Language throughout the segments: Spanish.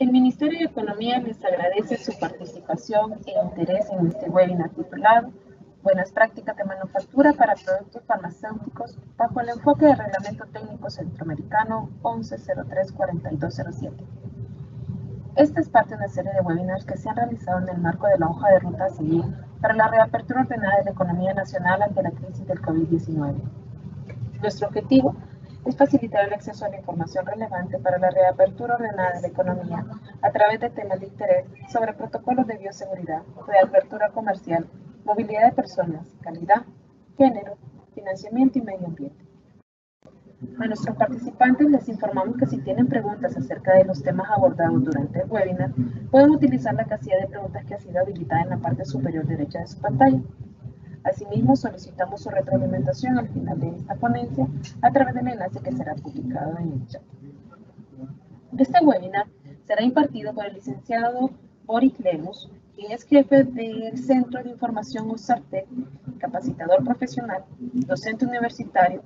El Ministerio de Economía les agradece su participación e interés en este webinar titulado Buenas prácticas de manufactura para productos farmacéuticos bajo el enfoque del Reglamento Técnico Centroamericano 1103-4207. Esta es parte de una serie de webinars que se han realizado en el marco de la hoja de ruta civil para la reapertura ordenada de la economía nacional ante la crisis del COVID-19. Nuestro objetivo es facilitar el acceso a la información relevante para la reapertura ordenada de la economía a través de temas de interés sobre protocolos de bioseguridad, reapertura comercial, movilidad de personas, calidad, género, financiamiento y medio ambiente. A nuestros participantes les informamos que si tienen preguntas acerca de los temas abordados durante el webinar, pueden utilizar la casilla de preguntas que ha sido habilitada en la parte superior derecha de su pantalla. Asimismo, solicitamos su retroalimentación al final de esta ponencia a través del enlace que será publicado en el chat. Este webinar será impartido por el licenciado Boris Lemos, quien es jefe del Centro de Información USARTEC, capacitador profesional, docente universitario,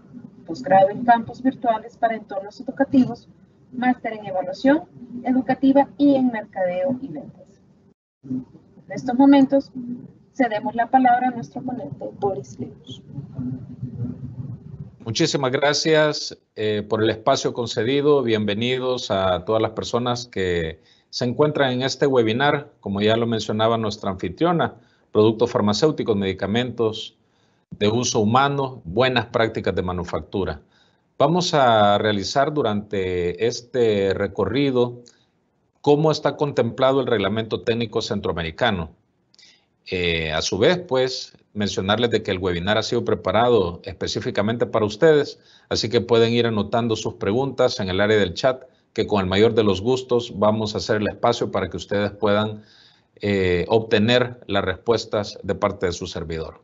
posgrado en campos virtuales para entornos educativos, máster en evaluación educativa y en mercadeo y ventas. En estos momentos Cedemos la palabra a nuestro ponente, Boris Lemos. Muchísimas gracias eh, por el espacio concedido. Bienvenidos a todas las personas que se encuentran en este webinar, como ya lo mencionaba nuestra anfitriona, productos farmacéuticos, medicamentos de uso humano, buenas prácticas de manufactura. Vamos a realizar durante este recorrido cómo está contemplado el reglamento técnico centroamericano. Eh, a su vez, pues, mencionarles de que el webinar ha sido preparado específicamente para ustedes, así que pueden ir anotando sus preguntas en el área del chat, que con el mayor de los gustos vamos a hacer el espacio para que ustedes puedan eh, obtener las respuestas de parte de su servidor.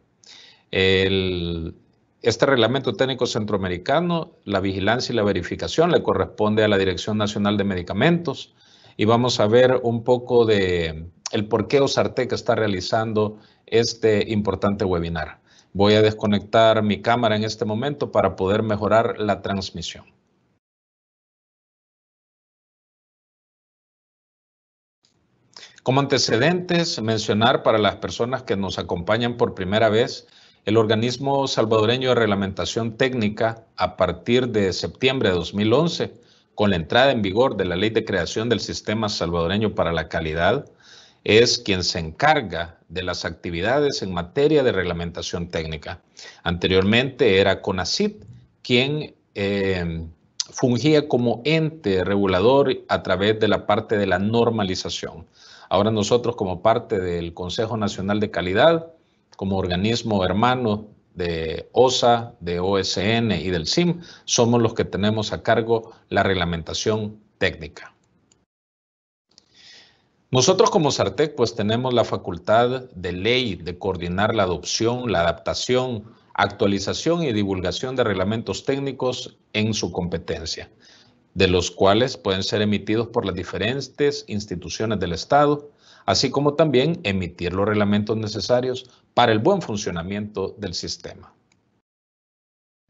este reglamento técnico centroamericano, la vigilancia y la verificación le corresponde a la Dirección Nacional de Medicamentos y vamos a ver un poco de el por qué Osartec está realizando este importante webinar. Voy a desconectar mi cámara en este momento para poder mejorar la transmisión. Como antecedentes, mencionar para las personas que nos acompañan por primera vez, el organismo salvadoreño de reglamentación técnica, a partir de septiembre de 2011, con la entrada en vigor de la Ley de Creación del Sistema Salvadoreño para la Calidad, es quien se encarga de las actividades en materia de reglamentación técnica. Anteriormente era CONACIT quien eh, fungía como ente regulador a través de la parte de la normalización. Ahora nosotros como parte del Consejo Nacional de Calidad, como organismo hermano de OSA, de OSN y del SIM, somos los que tenemos a cargo la reglamentación técnica. Nosotros como Sartec pues tenemos la facultad de ley de coordinar la adopción, la adaptación, actualización y divulgación de reglamentos técnicos en su competencia, de los cuales pueden ser emitidos por las diferentes instituciones del Estado, así como también emitir los reglamentos necesarios para el buen funcionamiento del sistema.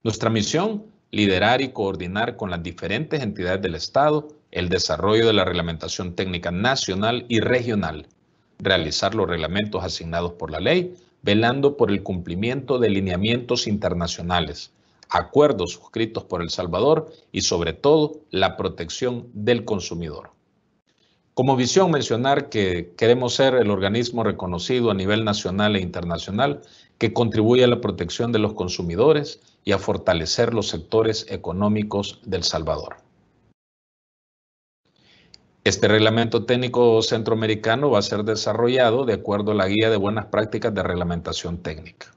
Nuestra misión, liderar y coordinar con las diferentes entidades del Estado el desarrollo de la reglamentación técnica nacional y regional, realizar los reglamentos asignados por la ley, velando por el cumplimiento de lineamientos internacionales, acuerdos suscritos por El Salvador y sobre todo la protección del consumidor. Como visión mencionar que queremos ser el organismo reconocido a nivel nacional e internacional que contribuye a la protección de los consumidores y a fortalecer los sectores económicos del Salvador. Este reglamento técnico centroamericano va a ser desarrollado de acuerdo a la guía de buenas prácticas de reglamentación técnica.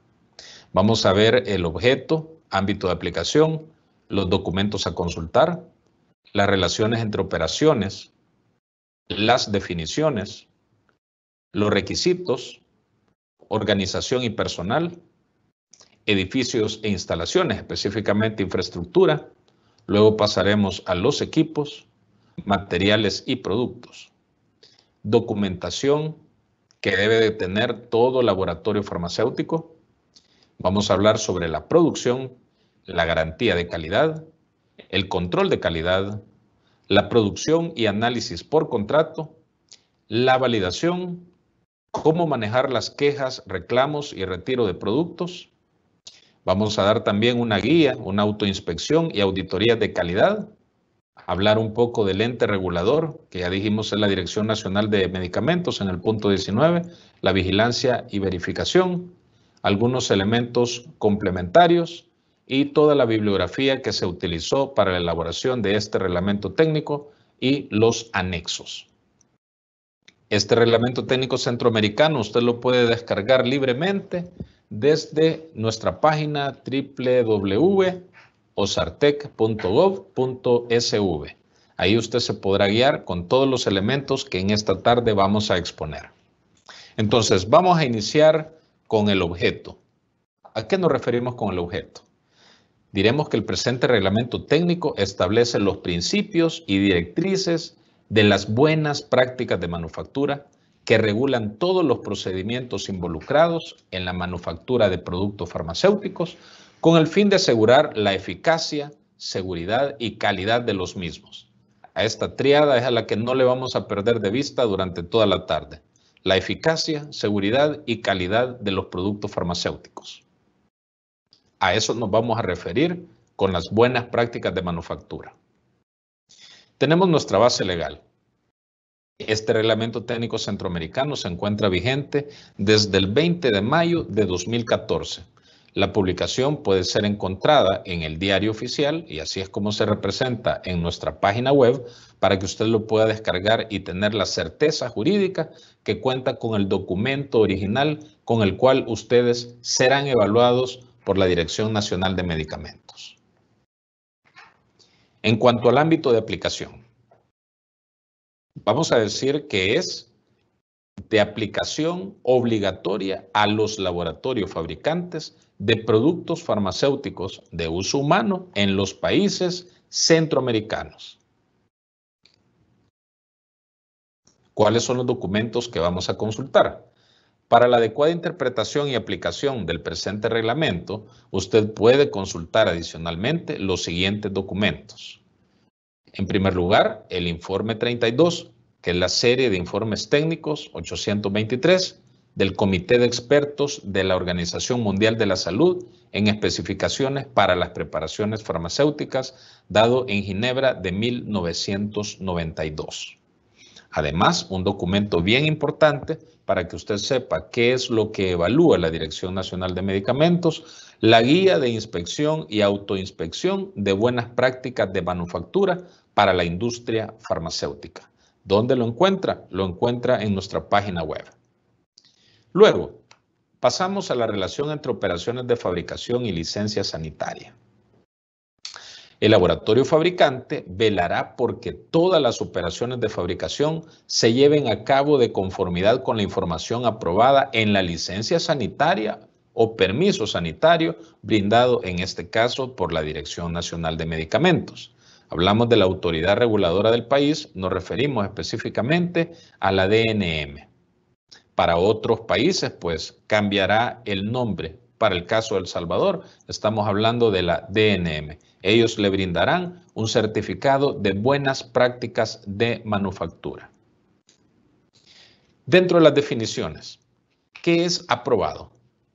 Vamos a ver el objeto, ámbito de aplicación, los documentos a consultar, las relaciones entre operaciones, las definiciones, los requisitos, organización y personal, edificios e instalaciones, específicamente infraestructura. Luego pasaremos a los equipos, materiales y productos. Documentación que debe de tener todo laboratorio farmacéutico. Vamos a hablar sobre la producción, la garantía de calidad, el control de calidad, la producción y análisis por contrato, la validación, cómo manejar las quejas, reclamos y retiro de productos. Vamos a dar también una guía, una autoinspección y auditoría de calidad hablar un poco del ente regulador, que ya dijimos es la Dirección Nacional de Medicamentos en el punto 19, la vigilancia y verificación, algunos elementos complementarios y toda la bibliografía que se utilizó para la elaboración de este reglamento técnico y los anexos. Este reglamento técnico centroamericano usted lo puede descargar libremente desde nuestra página www osartec.gov.sv. Ahí usted se podrá guiar con todos los elementos que en esta tarde vamos a exponer. Entonces, vamos a iniciar con el objeto. ¿A qué nos referimos con el objeto? Diremos que el presente reglamento técnico establece los principios y directrices de las buenas prácticas de manufactura que regulan todos los procedimientos involucrados en la manufactura de productos farmacéuticos, con el fin de asegurar la eficacia, seguridad y calidad de los mismos. A esta triada es a la que no le vamos a perder de vista durante toda la tarde. La eficacia, seguridad y calidad de los productos farmacéuticos. A eso nos vamos a referir con las buenas prácticas de manufactura. Tenemos nuestra base legal. Este reglamento técnico centroamericano se encuentra vigente desde el 20 de mayo de 2014 la publicación puede ser encontrada en el diario oficial y así es como se representa en nuestra página web para que usted lo pueda descargar y tener la certeza jurídica que cuenta con el documento original con el cual ustedes serán evaluados por la Dirección Nacional de Medicamentos. En cuanto al ámbito de aplicación, vamos a decir que es de aplicación obligatoria a los laboratorios fabricantes de productos farmacéuticos de uso humano en los países centroamericanos. ¿Cuáles son los documentos que vamos a consultar? Para la adecuada interpretación y aplicación del presente reglamento, usted puede consultar adicionalmente los siguientes documentos. En primer lugar, el informe 32, que es la serie de informes técnicos 823 del Comité de Expertos de la Organización Mundial de la Salud en especificaciones para las preparaciones farmacéuticas, dado en Ginebra de 1992. Además, un documento bien importante para que usted sepa qué es lo que evalúa la Dirección Nacional de Medicamentos, la guía de inspección y autoinspección de buenas prácticas de manufactura para la industria farmacéutica. ¿Dónde lo encuentra? Lo encuentra en nuestra página web. Luego, pasamos a la relación entre operaciones de fabricación y licencia sanitaria. El laboratorio fabricante velará porque todas las operaciones de fabricación se lleven a cabo de conformidad con la información aprobada en la licencia sanitaria o permiso sanitario brindado en este caso por la Dirección Nacional de Medicamentos. Hablamos de la autoridad reguladora del país, nos referimos específicamente a la DNM. Para otros países, pues cambiará el nombre. Para el caso de El Salvador, estamos hablando de la DNM. Ellos le brindarán un certificado de buenas prácticas de manufactura. Dentro de las definiciones, ¿qué es aprobado?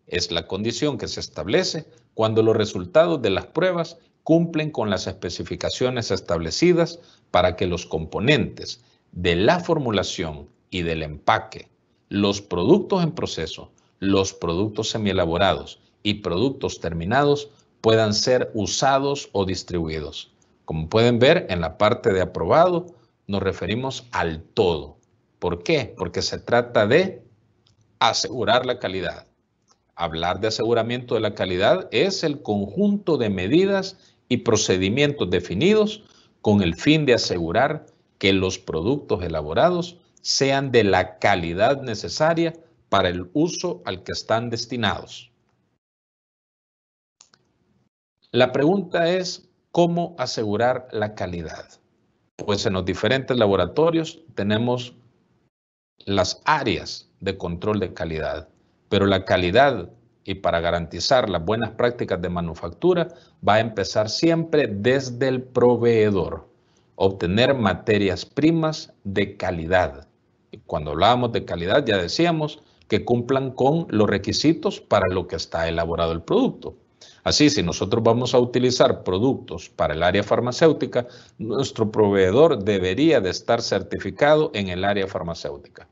Es la condición que se establece cuando los resultados de las pruebas cumplen con las especificaciones establecidas para que los componentes de la formulación y del empaque los productos en proceso, los productos semielaborados y productos terminados puedan ser usados o distribuidos. Como pueden ver en la parte de aprobado, nos referimos al todo. ¿Por qué? Porque se trata de asegurar la calidad. Hablar de aseguramiento de la calidad es el conjunto de medidas y procedimientos definidos con el fin de asegurar que los productos elaborados sean de la calidad necesaria para el uso al que están destinados. La pregunta es, ¿cómo asegurar la calidad? Pues en los diferentes laboratorios tenemos las áreas de control de calidad, pero la calidad y para garantizar las buenas prácticas de manufactura va a empezar siempre desde el proveedor, obtener materias primas de calidad cuando hablábamos de calidad, ya decíamos que cumplan con los requisitos para lo que está elaborado el producto. Así, si nosotros vamos a utilizar productos para el área farmacéutica, nuestro proveedor debería de estar certificado en el área farmacéutica.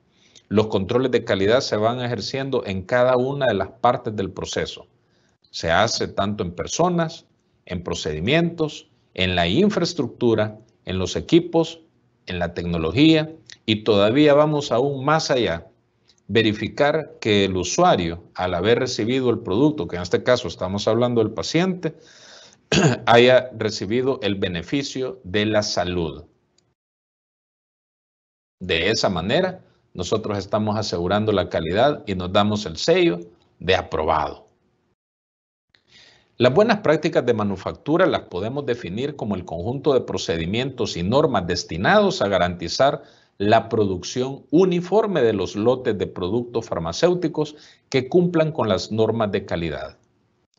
Los controles de calidad se van ejerciendo en cada una de las partes del proceso. Se hace tanto en personas, en procedimientos, en la infraestructura, en los equipos, en la tecnología, y todavía vamos aún más allá, verificar que el usuario, al haber recibido el producto, que en este caso estamos hablando del paciente, haya recibido el beneficio de la salud. De esa manera, nosotros estamos asegurando la calidad y nos damos el sello de aprobado. Las buenas prácticas de manufactura las podemos definir como el conjunto de procedimientos y normas destinados a garantizar la producción uniforme de los lotes de productos farmacéuticos que cumplan con las normas de calidad.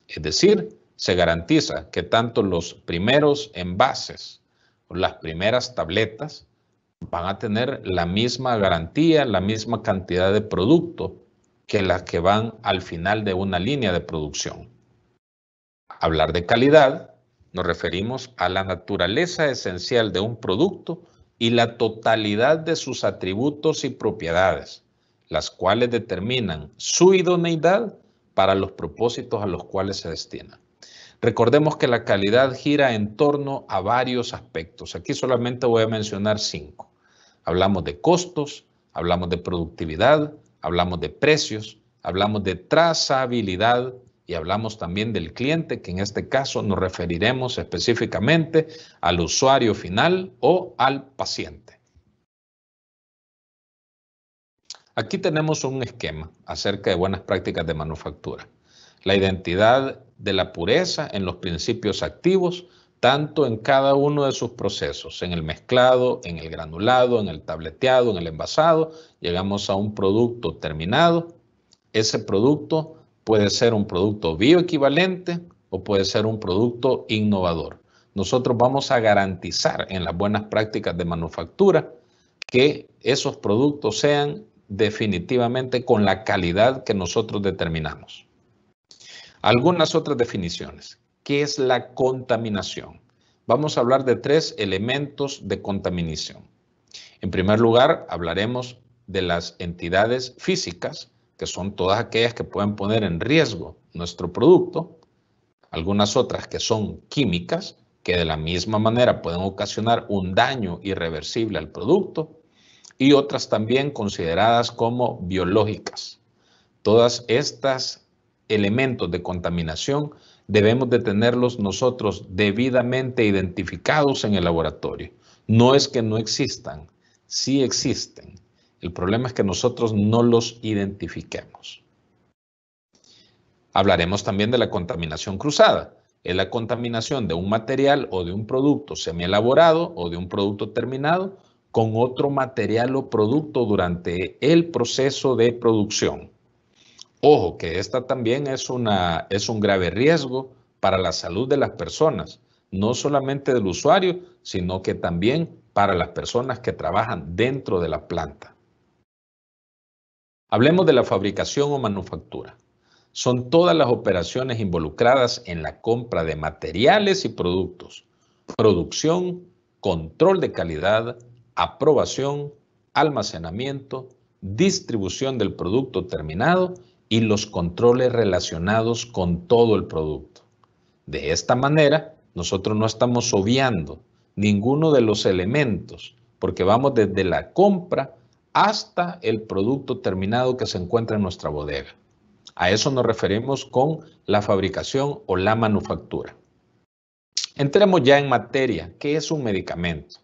Es decir, se garantiza que tanto los primeros envases o las primeras tabletas van a tener la misma garantía, la misma cantidad de producto que las que van al final de una línea de producción. Hablar de calidad nos referimos a la naturaleza esencial de un producto y la totalidad de sus atributos y propiedades, las cuales determinan su idoneidad para los propósitos a los cuales se destina. Recordemos que la calidad gira en torno a varios aspectos. Aquí solamente voy a mencionar cinco. Hablamos de costos, hablamos de productividad, hablamos de precios, hablamos de trazabilidad, y hablamos también del cliente, que en este caso nos referiremos específicamente al usuario final o al paciente. Aquí tenemos un esquema acerca de buenas prácticas de manufactura. La identidad de la pureza en los principios activos, tanto en cada uno de sus procesos, en el mezclado, en el granulado, en el tableteado, en el envasado, llegamos a un producto terminado. Ese producto Puede ser un producto bioequivalente o puede ser un producto innovador. Nosotros vamos a garantizar en las buenas prácticas de manufactura que esos productos sean definitivamente con la calidad que nosotros determinamos. Algunas otras definiciones. ¿Qué es la contaminación? Vamos a hablar de tres elementos de contaminación. En primer lugar, hablaremos de las entidades físicas que son todas aquellas que pueden poner en riesgo nuestro producto, algunas otras que son químicas, que de la misma manera pueden ocasionar un daño irreversible al producto, y otras también consideradas como biológicas. Todas estas elementos de contaminación debemos de tenerlos nosotros debidamente identificados en el laboratorio. No es que no existan, sí existen el problema es que nosotros no los identifiquemos. Hablaremos también de la contaminación cruzada. Es la contaminación de un material o de un producto semielaborado o de un producto terminado con otro material o producto durante el proceso de producción. Ojo que esta también es, una, es un grave riesgo para la salud de las personas, no solamente del usuario, sino que también para las personas que trabajan dentro de la planta. Hablemos de la fabricación o manufactura. Son todas las operaciones involucradas en la compra de materiales y productos, producción, control de calidad, aprobación, almacenamiento, distribución del producto terminado y los controles relacionados con todo el producto. De esta manera, nosotros no estamos obviando ninguno de los elementos porque vamos desde la compra hasta el producto terminado que se encuentra en nuestra bodega. A eso nos referimos con la fabricación o la manufactura. Entremos ya en materia. ¿Qué es un medicamento?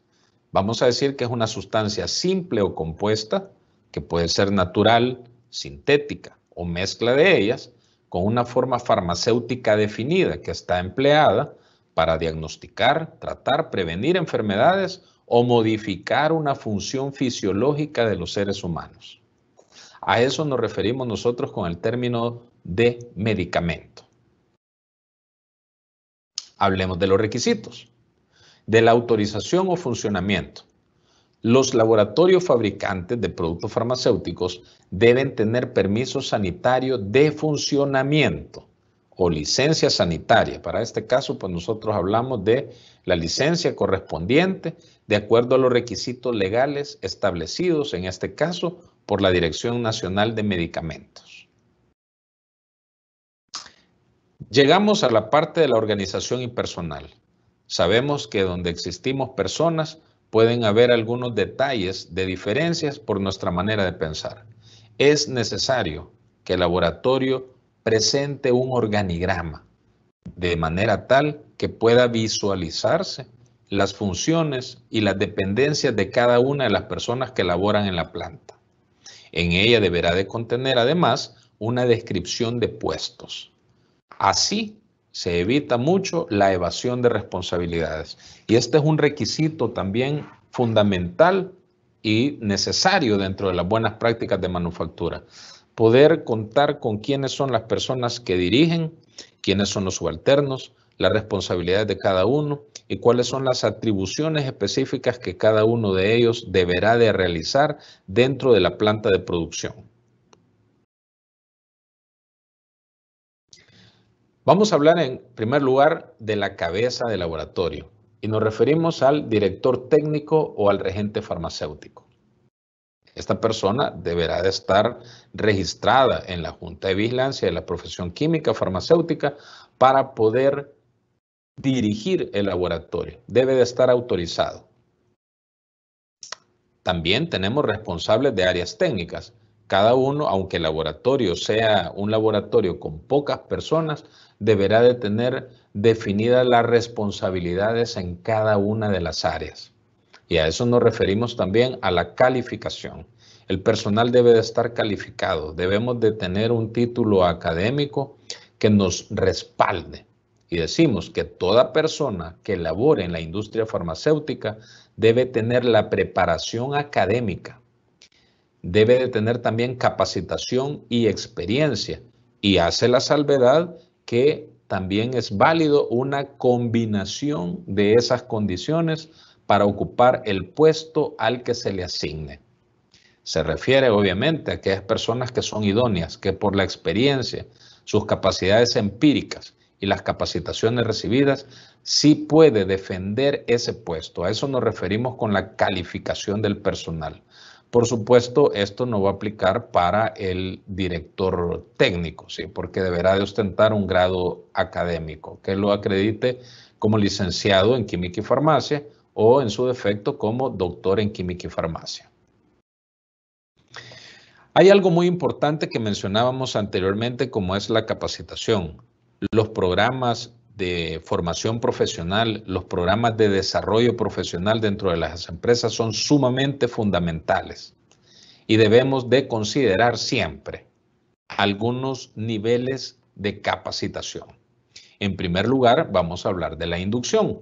Vamos a decir que es una sustancia simple o compuesta que puede ser natural, sintética o mezcla de ellas, con una forma farmacéutica definida que está empleada para diagnosticar, tratar, prevenir enfermedades o modificar una función fisiológica de los seres humanos. A eso nos referimos nosotros con el término de medicamento. Hablemos de los requisitos, de la autorización o funcionamiento. Los laboratorios fabricantes de productos farmacéuticos deben tener permiso sanitario de funcionamiento o licencia sanitaria. Para este caso, pues nosotros hablamos de la licencia correspondiente de acuerdo a los requisitos legales establecidos, en este caso, por la Dirección Nacional de Medicamentos. Llegamos a la parte de la organización impersonal. Sabemos que donde existimos personas pueden haber algunos detalles de diferencias por nuestra manera de pensar. Es necesario que el laboratorio presente un organigrama de manera tal que pueda visualizarse las funciones y las dependencias de cada una de las personas que laboran en la planta. En ella deberá de contener además una descripción de puestos. Así se evita mucho la evasión de responsabilidades. Y este es un requisito también fundamental y necesario dentro de las buenas prácticas de manufactura. Poder contar con quiénes son las personas que dirigen, quiénes son los subalternos, las responsabilidades de cada uno y cuáles son las atribuciones específicas que cada uno de ellos deberá de realizar dentro de la planta de producción. Vamos a hablar en primer lugar de la cabeza de laboratorio y nos referimos al director técnico o al regente farmacéutico. Esta persona deberá de estar registrada en la Junta de Vigilancia de la Profesión Química Farmacéutica para poder dirigir el laboratorio, debe de estar autorizado. También tenemos responsables de áreas técnicas. Cada uno, aunque el laboratorio sea un laboratorio con pocas personas, deberá de tener definidas las responsabilidades en cada una de las áreas. Y a eso nos referimos también a la calificación. El personal debe de estar calificado, debemos de tener un título académico que nos respalde y decimos que toda persona que labore en la industria farmacéutica debe tener la preparación académica, debe de tener también capacitación y experiencia y hace la salvedad que también es válido una combinación de esas condiciones para ocupar el puesto al que se le asigne. Se refiere obviamente a aquellas personas que son idóneas, que por la experiencia, sus capacidades empíricas y las capacitaciones recibidas, sí puede defender ese puesto. A eso nos referimos con la calificación del personal. Por supuesto, esto no va a aplicar para el director técnico, ¿sí? porque deberá de ostentar un grado académico que lo acredite como licenciado en química y farmacia o en su defecto como doctor en química y farmacia. Hay algo muy importante que mencionábamos anteriormente como es la capacitación los programas de formación profesional, los programas de desarrollo profesional dentro de las empresas son sumamente fundamentales y debemos de considerar siempre algunos niveles de capacitación. En primer lugar, vamos a hablar de la inducción.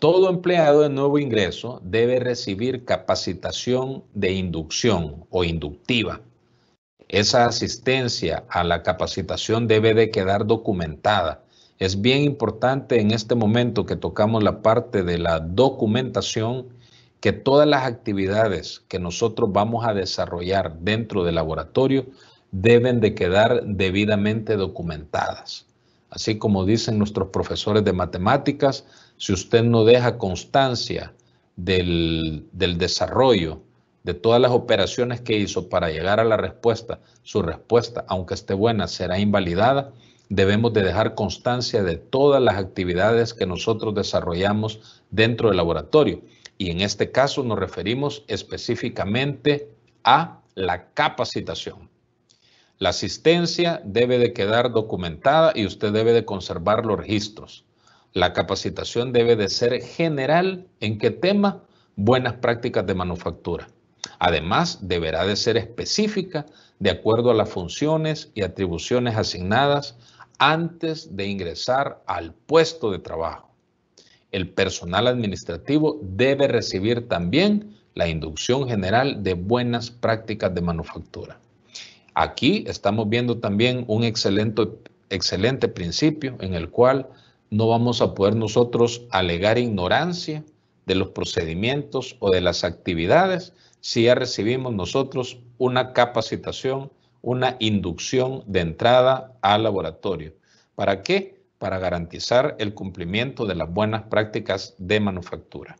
Todo empleado de nuevo ingreso debe recibir capacitación de inducción o inductiva esa asistencia a la capacitación debe de quedar documentada. Es bien importante en este momento que tocamos la parte de la documentación, que todas las actividades que nosotros vamos a desarrollar dentro del laboratorio deben de quedar debidamente documentadas. Así como dicen nuestros profesores de matemáticas, si usted no deja constancia del, del desarrollo de todas las operaciones que hizo para llegar a la respuesta, su respuesta, aunque esté buena, será invalidada, debemos de dejar constancia de todas las actividades que nosotros desarrollamos dentro del laboratorio. Y en este caso nos referimos específicamente a la capacitación. La asistencia debe de quedar documentada y usted debe de conservar los registros. La capacitación debe de ser general. ¿En qué tema? Buenas prácticas de manufactura. Además, deberá de ser específica de acuerdo a las funciones y atribuciones asignadas antes de ingresar al puesto de trabajo. El personal administrativo debe recibir también la inducción general de buenas prácticas de manufactura. Aquí estamos viendo también un excelente, excelente principio en el cual no vamos a poder nosotros alegar ignorancia de los procedimientos o de las actividades si ya recibimos nosotros una capacitación, una inducción de entrada al laboratorio. ¿Para qué? Para garantizar el cumplimiento de las buenas prácticas de manufactura.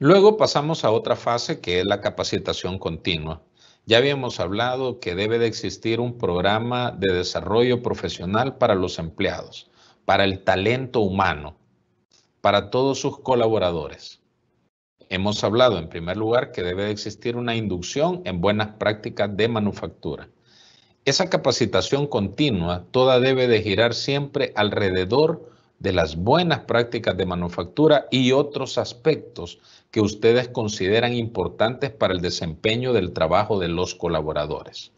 Luego pasamos a otra fase que es la capacitación continua. Ya habíamos hablado que debe de existir un programa de desarrollo profesional para los empleados, para el talento humano, para todos sus colaboradores. Hemos hablado, en primer lugar, que debe existir una inducción en buenas prácticas de manufactura. Esa capacitación continua, toda debe de girar siempre alrededor de las buenas prácticas de manufactura y otros aspectos que ustedes consideran importantes para el desempeño del trabajo de los colaboradores.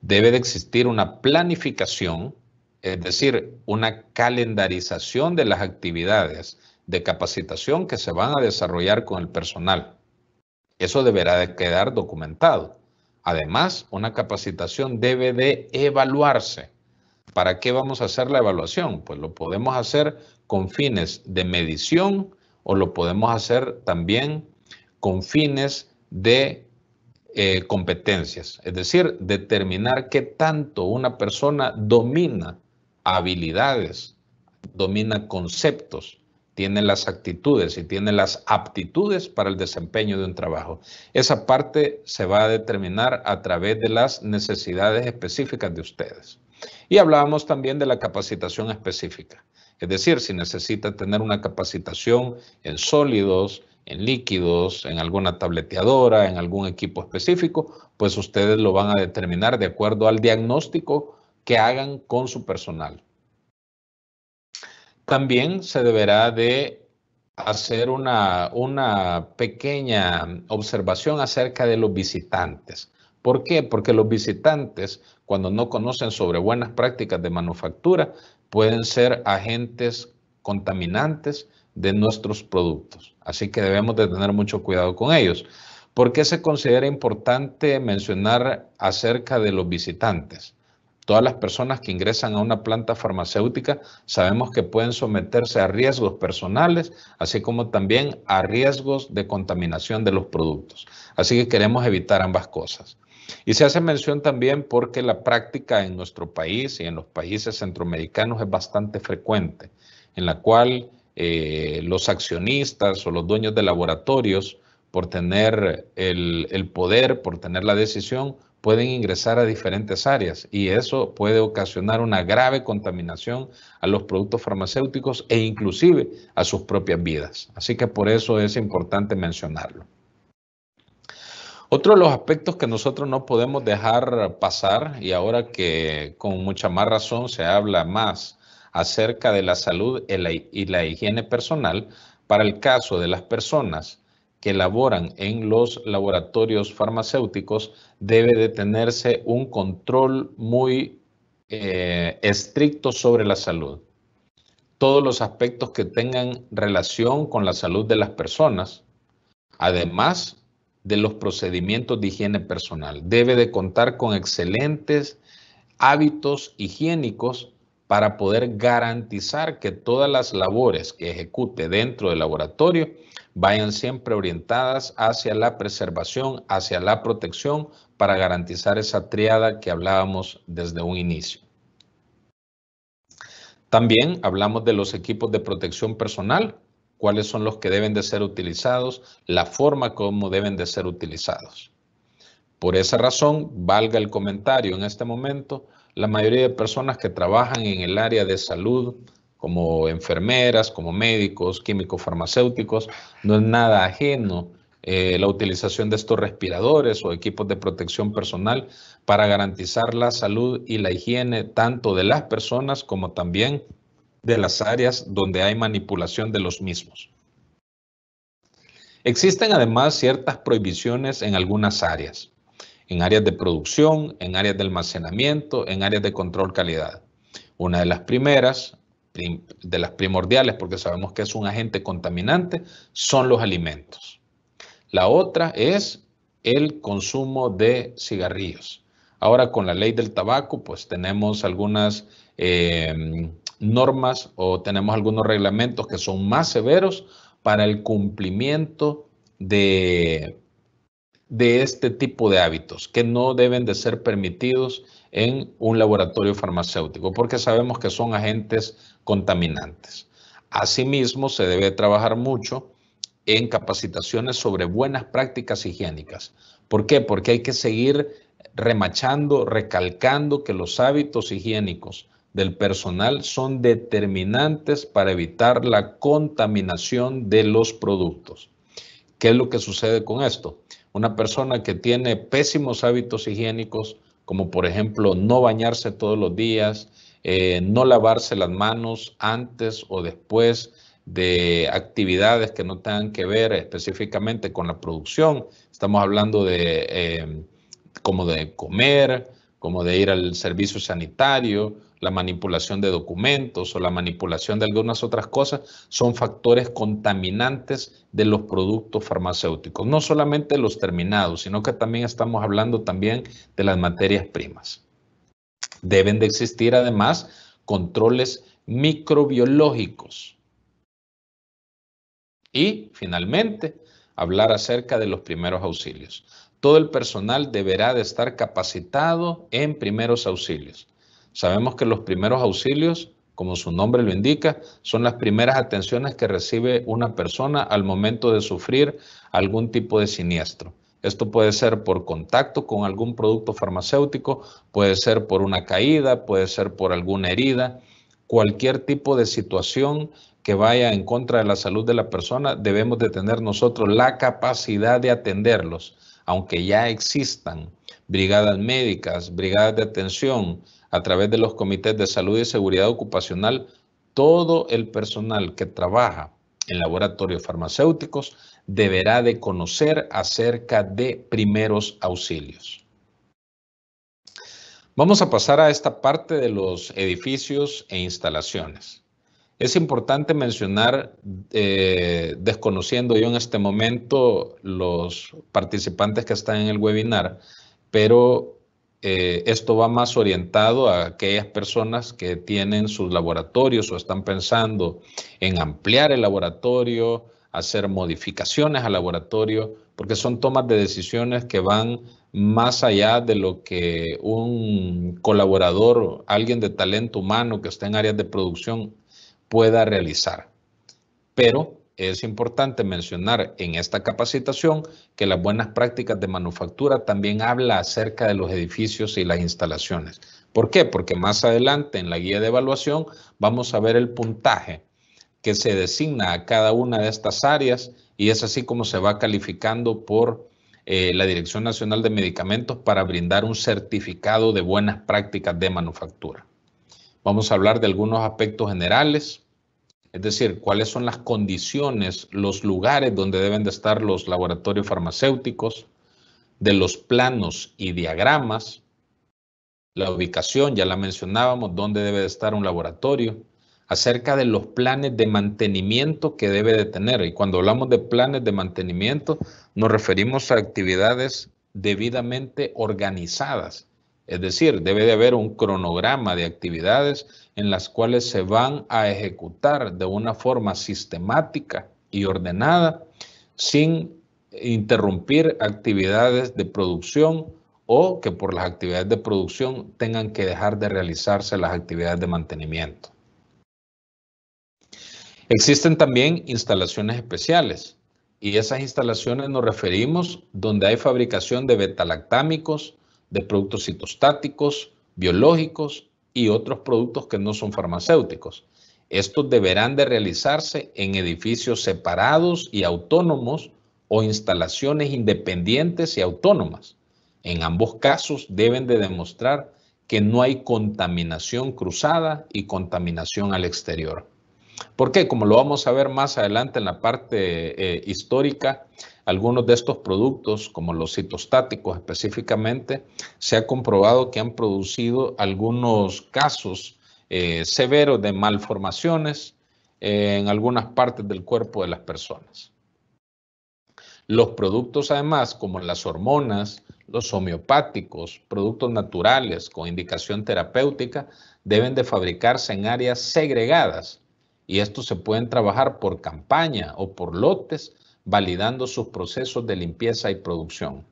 Debe de existir una planificación es decir, una calendarización de las actividades de capacitación que se van a desarrollar con el personal. Eso deberá de quedar documentado. Además, una capacitación debe de evaluarse. ¿Para qué vamos a hacer la evaluación? Pues lo podemos hacer con fines de medición o lo podemos hacer también con fines de eh, competencias. Es decir, determinar qué tanto una persona domina habilidades, domina conceptos, tiene las actitudes y tiene las aptitudes para el desempeño de un trabajo. Esa parte se va a determinar a través de las necesidades específicas de ustedes. Y hablábamos también de la capacitación específica. Es decir, si necesita tener una capacitación en sólidos, en líquidos, en alguna tableteadora, en algún equipo específico, pues ustedes lo van a determinar de acuerdo al diagnóstico que hagan con su personal. También se deberá de hacer una, pequeña observación acerca de los visitantes. ¿Por qué? Porque los visitantes, cuando no conocen sobre buenas prácticas de manufactura, pueden ser agentes contaminantes de nuestros productos. Así que debemos de tener mucho cuidado con ellos. ¿Por qué se considera importante mencionar acerca de los visitantes? Todas las personas que ingresan a una planta farmacéutica sabemos que pueden someterse a riesgos personales, así como también a riesgos de contaminación de los productos. Así que queremos evitar ambas cosas. Y se hace mención también porque la práctica en nuestro país y en los países centroamericanos es bastante frecuente, en la cual eh, los accionistas o los dueños de laboratorios, por tener el poder, por tener la decisión, pueden ingresar a diferentes áreas y eso puede ocasionar una grave contaminación a los productos farmacéuticos e inclusive a sus propias vidas. Así que por eso es importante mencionarlo. Otro de los aspectos que nosotros no podemos dejar pasar y ahora que con mucha más razón se habla más acerca de la salud y la higiene personal para el caso de las personas que laboran en los laboratorios farmacéuticos debe de tenerse un control muy eh, estricto sobre la salud. Todos los aspectos que tengan relación con la salud de las personas, además de los procedimientos de higiene personal. Debe de contar con excelentes hábitos higiénicos para poder garantizar que todas las labores que ejecute dentro del laboratorio vayan siempre orientadas hacia la preservación, hacia la protección, para garantizar esa triada que hablábamos desde un inicio. También hablamos de los equipos de protección personal, cuáles son los que deben de ser utilizados, la forma como deben de ser utilizados. Por esa razón, valga el comentario en este momento, la mayoría de personas que trabajan en el área de salud, como enfermeras, como médicos, químicos farmacéuticos, no es nada ajeno eh, la utilización de estos respiradores o equipos de protección personal para garantizar la salud y la higiene tanto de las personas como también de las áreas donde hay manipulación de los mismos. Existen además ciertas prohibiciones en algunas áreas, en áreas de producción, en áreas de almacenamiento, en áreas de control calidad. Una de las primeras de las primordiales, porque sabemos que es un agente contaminante, son los alimentos. La otra es el consumo de cigarrillos. Ahora con la ley del tabaco, pues tenemos algunas em, normas o tenemos algunos reglamentos que son más severos para el cumplimiento de, de este tipo de hábitos que no deben de ser permitidos en un laboratorio farmacéutico, porque sabemos que son agentes contaminantes. Asimismo, se debe trabajar mucho en capacitaciones sobre buenas prácticas higiénicas. ¿Por qué? Porque hay que seguir remachando, recalcando que los hábitos higiénicos del personal son determinantes para evitar la contaminación de los productos. ¿Qué es lo que sucede con esto? Una persona que tiene pésimos hábitos higiénicos como por ejemplo no bañarse todos los días, eh, no lavarse las manos antes o después de actividades que no tengan que ver específicamente con la producción. Estamos hablando de eh, como de comer, como de ir al servicio sanitario, la manipulación de documentos o la manipulación de algunas otras cosas, son factores contaminantes de los productos farmacéuticos, no solamente los terminados, sino que también estamos hablando también de las materias primas. Deben de existir además controles microbiológicos. Y finalmente, hablar acerca de los primeros auxilios. Todo el personal deberá de estar capacitado en primeros auxilios. Sabemos que los primeros auxilios, como su nombre lo indica, son las primeras atenciones que recibe una persona al momento de sufrir algún tipo de siniestro. Esto puede ser por contacto con algún producto farmacéutico, puede ser por una caída, puede ser por alguna herida. Cualquier tipo de situación que vaya en contra de la salud de la persona, debemos de tener nosotros la capacidad de atenderlos, aunque ya existan brigadas médicas, brigadas de atención, a través de los comités de salud y seguridad ocupacional, todo el personal que trabaja en laboratorios farmacéuticos deberá de conocer acerca de primeros auxilios. Vamos a pasar a esta parte de los edificios e instalaciones. Es importante mencionar, eh, desconociendo yo en este momento los participantes que están en el webinar, pero eh, esto va más orientado a aquellas personas que tienen sus laboratorios o están pensando en ampliar el laboratorio, hacer modificaciones al laboratorio, porque son tomas de decisiones que van más allá de lo que un colaborador, alguien de talento humano que está en áreas de producción pueda realizar. Pero es importante mencionar en esta capacitación que las buenas prácticas de manufactura también habla acerca de los edificios y las instalaciones. ¿Por qué? Porque más adelante en la guía de evaluación vamos a ver el puntaje que se designa a cada una de estas áreas y es así como se va calificando por eh, la Dirección Nacional de Medicamentos para brindar un certificado de buenas prácticas de manufactura. Vamos a hablar de algunos aspectos generales, es decir, cuáles son las condiciones, los lugares donde deben de estar los laboratorios farmacéuticos, de los planos y diagramas, la ubicación, ya la mencionábamos, dónde debe de estar un laboratorio, acerca de los planes de mantenimiento que debe de tener. Y cuando hablamos de planes de mantenimiento, nos referimos a actividades debidamente organizadas es decir, debe de haber un cronograma de actividades en las cuales se van a ejecutar de una forma sistemática y ordenada sin interrumpir actividades de producción o que por las actividades de producción tengan que dejar de realizarse las actividades de mantenimiento. Existen también instalaciones especiales y esas instalaciones nos referimos donde hay fabricación de betalactámicos, de productos citostáticos, biológicos y otros productos que no son farmacéuticos. Estos deberán de realizarse en edificios separados y autónomos o instalaciones independientes y autónomas. En ambos casos deben de demostrar que no hay contaminación cruzada y contaminación al exterior. Porque, Como lo vamos a ver más adelante en la parte eh, histórica, algunos de estos productos, como los citostáticos específicamente, se ha comprobado que han producido algunos casos eh, severos de malformaciones en algunas partes del cuerpo de las personas. Los productos, además, como las hormonas, los homeopáticos, productos naturales con indicación terapéutica, deben de fabricarse en áreas segregadas y estos se pueden trabajar por campaña o por lotes, validando sus procesos de limpieza y producción.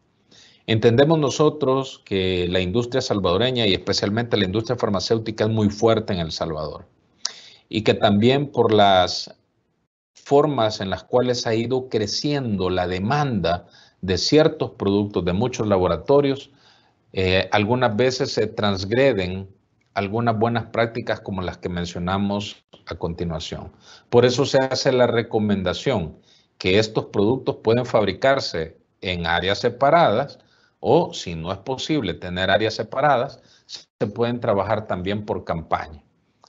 Entendemos nosotros que la industria salvadoreña y especialmente la industria farmacéutica es muy fuerte en El Salvador y que también por las formas en las cuales ha ido creciendo la demanda de ciertos productos de muchos laboratorios, eh, algunas veces se transgreden algunas buenas prácticas como las que mencionamos a continuación. Por eso se hace la recomendación que estos productos pueden fabricarse en áreas separadas o si no es posible tener áreas separadas, se pueden trabajar también por campaña,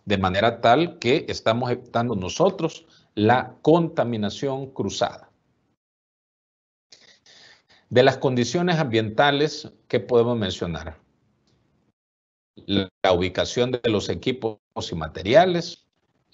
de manera tal que estamos evitando nosotros la contaminación cruzada. De las condiciones ambientales que podemos mencionar, la ubicación de los equipos y materiales,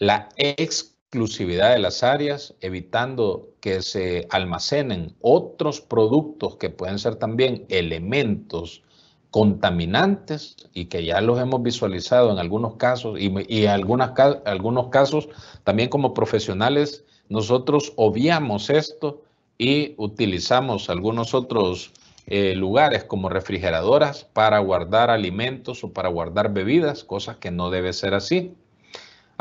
la exclusividad de las áreas, evitando que se almacenen otros productos que pueden ser también elementos contaminantes y que ya los hemos visualizado en algunos casos y, en algunas, algunos casos también como profesionales nosotros obviamos esto y utilizamos algunos otros eh, lugares como refrigeradoras para guardar alimentos o para guardar bebidas, cosas que no debe ser así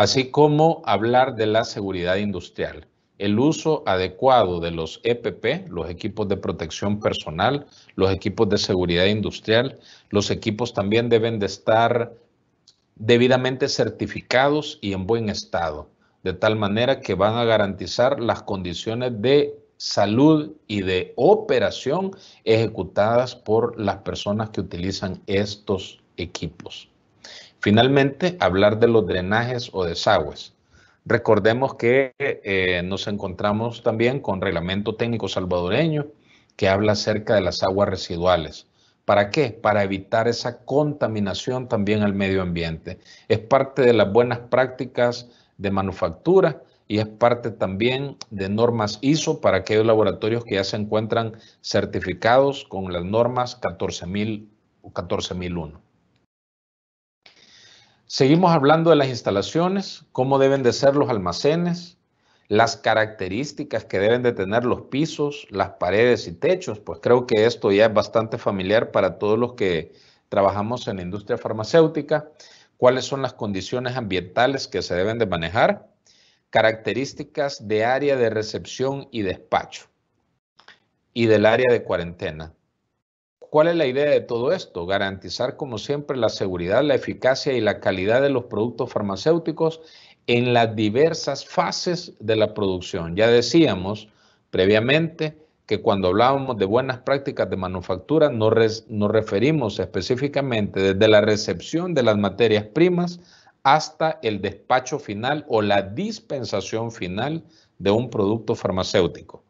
así como hablar de la seguridad industrial, el uso adecuado de los EPP, los equipos de protección personal, los equipos de seguridad industrial, los equipos también deben de estar debidamente certificados y en buen estado, de tal manera que van a garantizar las condiciones de salud y de operación ejecutadas por las personas que utilizan estos equipos. Finalmente, hablar de los drenajes o desagües. Recordemos que eh, nos encontramos también con reglamento técnico salvadoreño que habla acerca de las aguas residuales. ¿Para qué? Para evitar esa contaminación también al medio ambiente. Es parte de las buenas prácticas de manufactura y es parte también de normas ISO para aquellos laboratorios que ya se encuentran certificados con las normas 14000 o 14001. Seguimos hablando de las instalaciones, cómo deben de ser los almacenes, las características que deben de tener los pisos, las paredes y techos. Pues creo que esto ya es bastante familiar para todos los que trabajamos en la industria farmacéutica. Cuáles son las condiciones ambientales que se deben de manejar, características de área de recepción y despacho y del área de cuarentena. ¿Cuál es la idea de todo esto? Garantizar, como siempre, la seguridad, la eficacia y la calidad de los productos farmacéuticos en las diversas fases de la producción. Ya decíamos previamente que cuando hablábamos de buenas prácticas de manufactura nos, referimos específicamente desde la recepción de las materias primas hasta el despacho final o la dispensación final de un producto farmacéutico.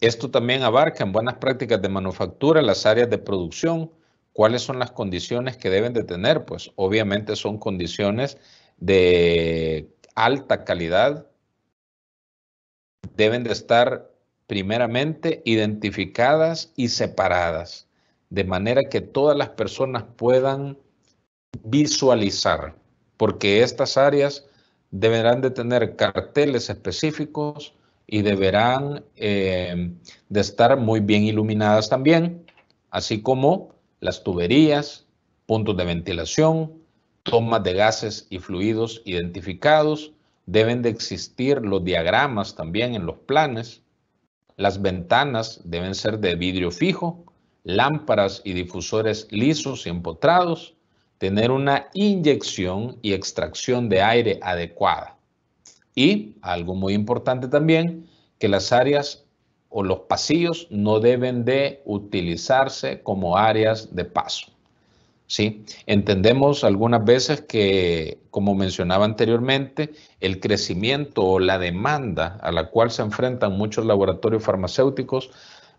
Esto también abarca en buenas prácticas de manufactura las áreas de producción, cuáles son las condiciones que deben de tener, pues obviamente son condiciones de alta calidad, deben de estar primeramente identificadas y separadas, de manera que todas las personas puedan visualizar, porque estas áreas deberán de tener carteles específicos y deberán eh, de estar muy bien iluminadas también, así como las tuberías, puntos de ventilación, tomas de gases y fluidos identificados, deben de existir los diagramas también en los planes, las ventanas deben ser de vidrio fijo, lámparas y difusores lisos y empotrados, tener una inyección y extracción de aire adecuada. Y algo muy importante también, que las áreas o los pasillos no deben de utilizarse como áreas de paso. ¿sí? Entendemos algunas veces que, como mencionaba anteriormente, el crecimiento o la demanda a la cual se enfrentan muchos laboratorios farmacéuticos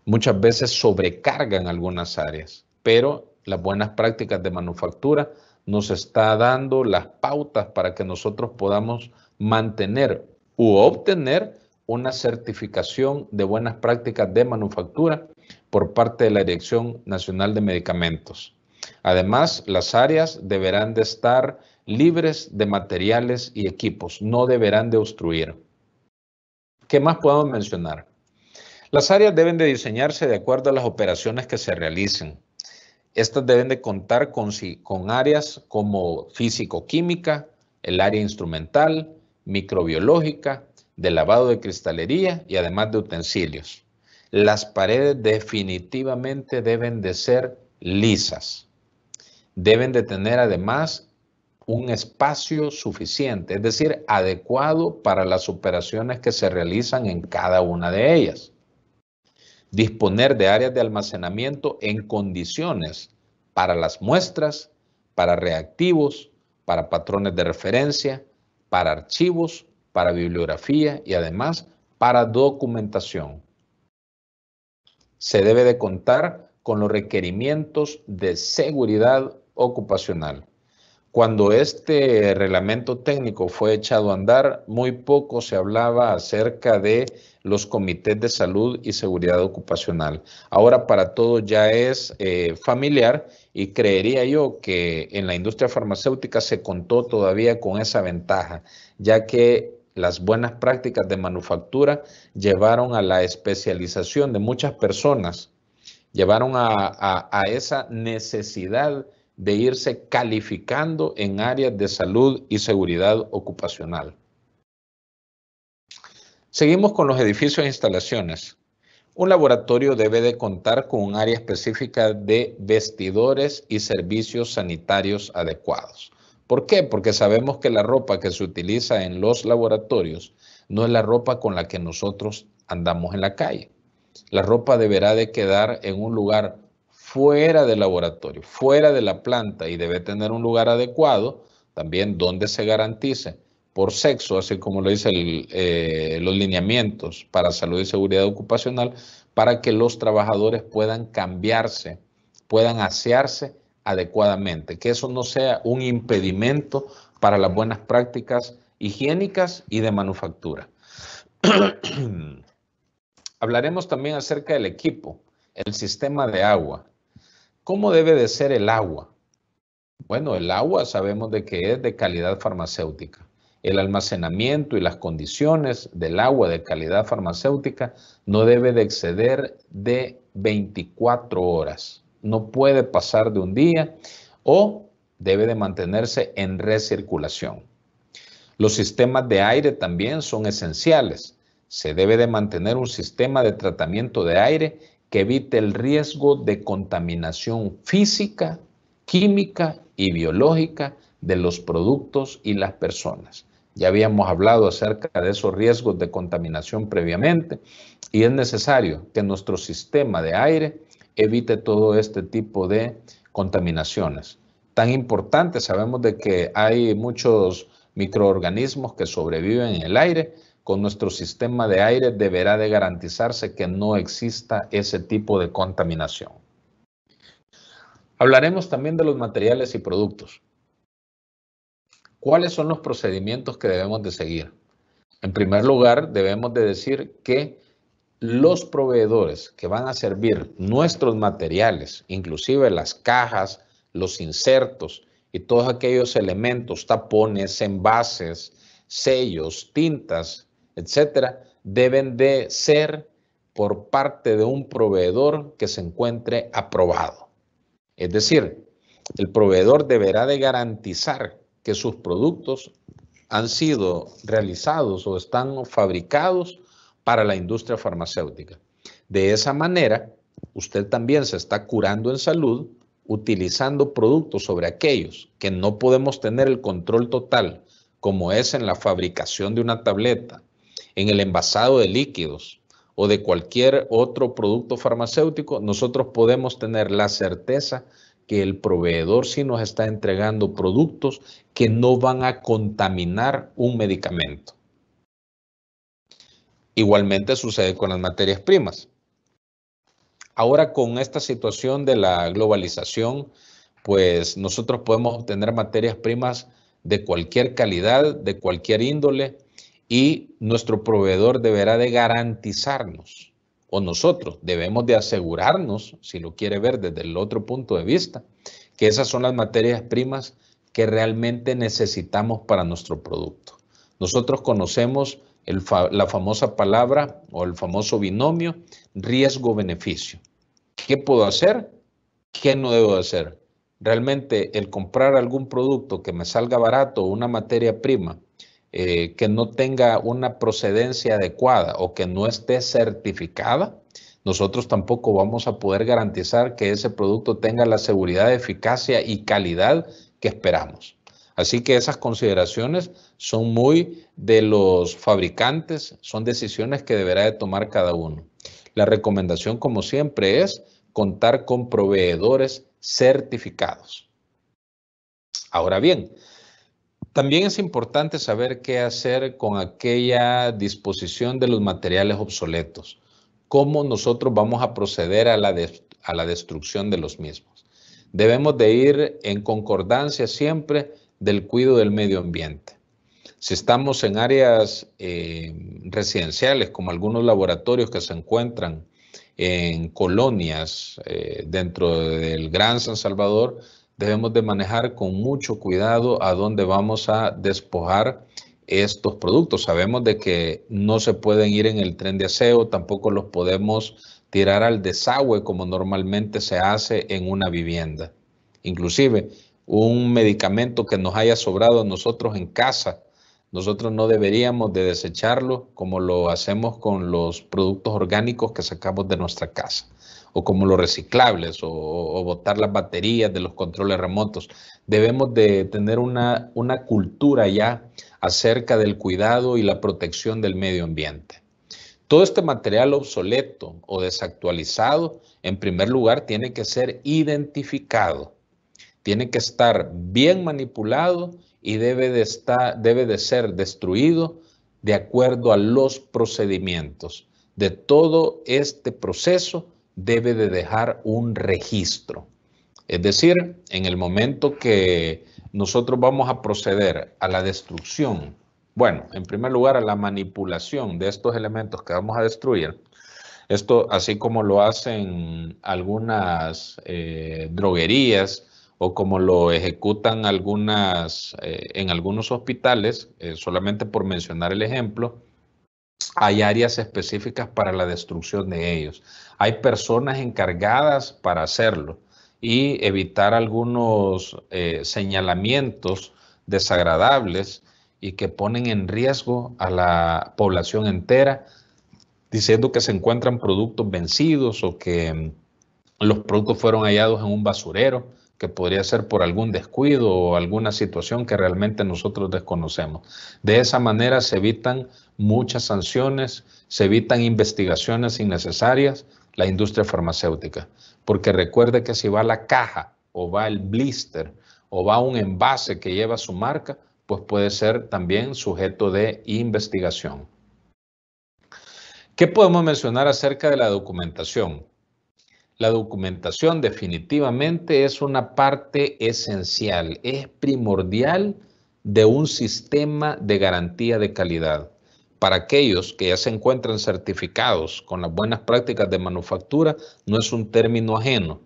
muchas veces sobrecargan algunas áreas, pero las buenas prácticas de manufactura nos está dando las pautas para que nosotros podamos mantener u obtener una certificación de buenas prácticas de manufactura por parte de la Dirección Nacional de Medicamentos. Además, las áreas deberán de estar libres de materiales y equipos, no deberán de obstruir. ¿Qué más podemos mencionar? Las áreas deben de diseñarse de acuerdo a las operaciones que se realicen. Estas deben de contar con, con áreas como físico-química, el área instrumental, microbiológica, de lavado de cristalería y además de utensilios. Las paredes definitivamente deben de ser lisas. Deben de tener además un espacio suficiente, es decir, adecuado para las operaciones que se realizan en cada una de ellas. Disponer de áreas de almacenamiento en condiciones para las muestras, para reactivos, para patrones de referencia, para archivos, para bibliografía y además para documentación. Se debe de contar con los requerimientos de seguridad ocupacional. Cuando este reglamento técnico fue echado a andar, muy poco se hablaba acerca de los comités de salud y seguridad ocupacional. Ahora para todo ya es eh, familiar y creería yo que en la industria farmacéutica se contó todavía con esa ventaja, ya que las buenas prácticas de manufactura llevaron a la especialización de muchas personas, llevaron a, a esa necesidad de irse calificando en áreas de salud y seguridad ocupacional. Seguimos con los edificios e instalaciones. Un laboratorio debe de contar con un área específica de vestidores y servicios sanitarios adecuados. ¿Por qué? Porque sabemos que la ropa que se utiliza en los laboratorios no es la ropa con la que nosotros andamos en la calle. La ropa deberá de quedar en un lugar fuera del laboratorio, fuera de la planta y debe tener un lugar adecuado también donde se garantice por sexo, así como lo dicen eh, los lineamientos para salud y seguridad ocupacional, para que los trabajadores puedan cambiarse, puedan asearse adecuadamente, que eso no sea un impedimento para las buenas prácticas higiénicas y de manufactura. Hablaremos también acerca del equipo, el sistema de agua, ¿Cómo debe de ser el agua? Bueno, el agua sabemos de que es de calidad farmacéutica. El almacenamiento y las condiciones del agua de calidad farmacéutica no debe de exceder de 24 horas. No puede pasar de un día o debe de mantenerse en recirculación. Los sistemas de aire también son esenciales. Se debe de mantener un sistema de tratamiento de aire que evite el riesgo de contaminación física, química y biológica de los productos y las personas. Ya habíamos hablado acerca de esos riesgos de contaminación previamente y es necesario que nuestro sistema de aire evite todo este tipo de contaminaciones. Tan importante, sabemos de que hay muchos microorganismos que sobreviven en el aire, con nuestro sistema de aire deberá de garantizarse que no exista ese tipo de contaminación. Hablaremos también de los materiales y productos. ¿Cuáles son los procedimientos que debemos de seguir? En primer lugar, debemos de decir que los proveedores que van a servir nuestros materiales, inclusive las cajas, los insertos y todos aquellos elementos, tapones, envases, sellos, tintas, etcétera, deben de ser por parte de un proveedor que se encuentre aprobado. Es decir, el proveedor deberá de garantizar que sus productos han sido realizados o están fabricados para la industria farmacéutica. De esa manera, usted también se está curando en salud utilizando productos sobre aquellos que no podemos tener el control total, como es en la fabricación de una tableta, en el envasado de líquidos o de cualquier otro producto farmacéutico, nosotros podemos tener la certeza que el proveedor sí nos está entregando productos que no van a contaminar un medicamento. Igualmente sucede con las materias primas. Ahora con esta situación de la globalización, pues nosotros podemos obtener materias primas de cualquier calidad, de cualquier índole, y nuestro proveedor deberá de garantizarnos o nosotros debemos de asegurarnos, si lo quiere ver desde el otro punto de vista, que esas son las materias primas que realmente necesitamos para nuestro producto. Nosotros conocemos la famosa palabra o el famoso binomio riesgo-beneficio. ¿Qué puedo hacer? ¿Qué no debo hacer? Realmente el comprar algún producto que me salga barato o una materia prima eh, que no tenga una procedencia adecuada o que no esté certificada, nosotros tampoco vamos a poder garantizar que ese producto tenga la seguridad, eficacia y calidad que esperamos. Así que esas consideraciones son muy de los fabricantes, son decisiones que deberá de tomar cada uno. La recomendación, como siempre, es contar con proveedores certificados. Ahora bien, también es importante saber qué hacer con aquella disposición de los materiales obsoletos, cómo nosotros vamos a proceder a la, destrucción de los mismos. Debemos de ir en concordancia siempre del cuidado del medio ambiente. Si estamos en áreas eh, residenciales, como algunos laboratorios que se encuentran en colonias eh, dentro del Gran San Salvador, debemos de manejar con mucho cuidado a dónde vamos a despojar estos productos. Sabemos de que no se pueden ir en el tren de aseo, tampoco los podemos tirar al desagüe como normalmente se hace en una vivienda. Inclusive, un medicamento que nos haya sobrado a nosotros en casa, nosotros no deberíamos de desecharlo como lo hacemos con los productos orgánicos que sacamos de nuestra casa o como los reciclables o, botar las baterías de los controles remotos. Debemos de tener una, cultura ya acerca del cuidado y la protección del medio ambiente. Todo este material obsoleto o desactualizado, en primer lugar, tiene que ser identificado, tiene que estar bien manipulado y debe de, debe de ser destruido de acuerdo a los procedimientos. De todo este proceso debe de dejar un registro. Es decir, en el momento que nosotros vamos a proceder a la destrucción, bueno, en primer lugar a la manipulación de estos elementos que vamos a destruir, esto así como lo hacen algunas eh, droguerías o como lo ejecutan algunas, eh, en algunos hospitales, eh, solamente por mencionar el ejemplo, hay áreas específicas para la destrucción de ellos. Hay personas encargadas para hacerlo y evitar algunos eh, señalamientos desagradables y que ponen en riesgo a la población entera, diciendo que se encuentran productos vencidos o que mm, los productos fueron hallados en un basurero, que podría ser por algún descuido o alguna situación que realmente nosotros desconocemos. De esa manera se evitan muchas sanciones, se evitan investigaciones innecesarias la industria farmacéutica. Porque recuerde que si va la caja o va el blister o va un envase que lleva su marca, pues puede ser también sujeto de investigación. ¿Qué podemos mencionar acerca de la documentación? La documentación definitivamente es una parte esencial, es primordial de un sistema de garantía de calidad para aquellos que ya se encuentran certificados con las buenas prácticas de manufactura no es un término ajeno.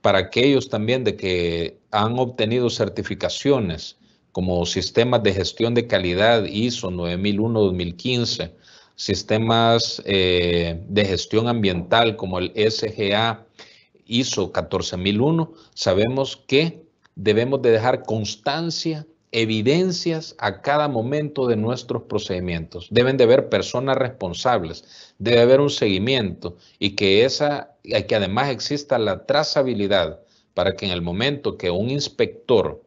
Para aquellos también de que han obtenido certificaciones como sistemas de gestión de calidad ISO 9001-2015, sistemas eh, de gestión ambiental como el SGA ISO 14001, sabemos que debemos de dejar constancia evidencias a cada momento de nuestros procedimientos. Deben de haber personas responsables, debe haber un seguimiento y que, esa, que además exista la trazabilidad para que en el momento que un inspector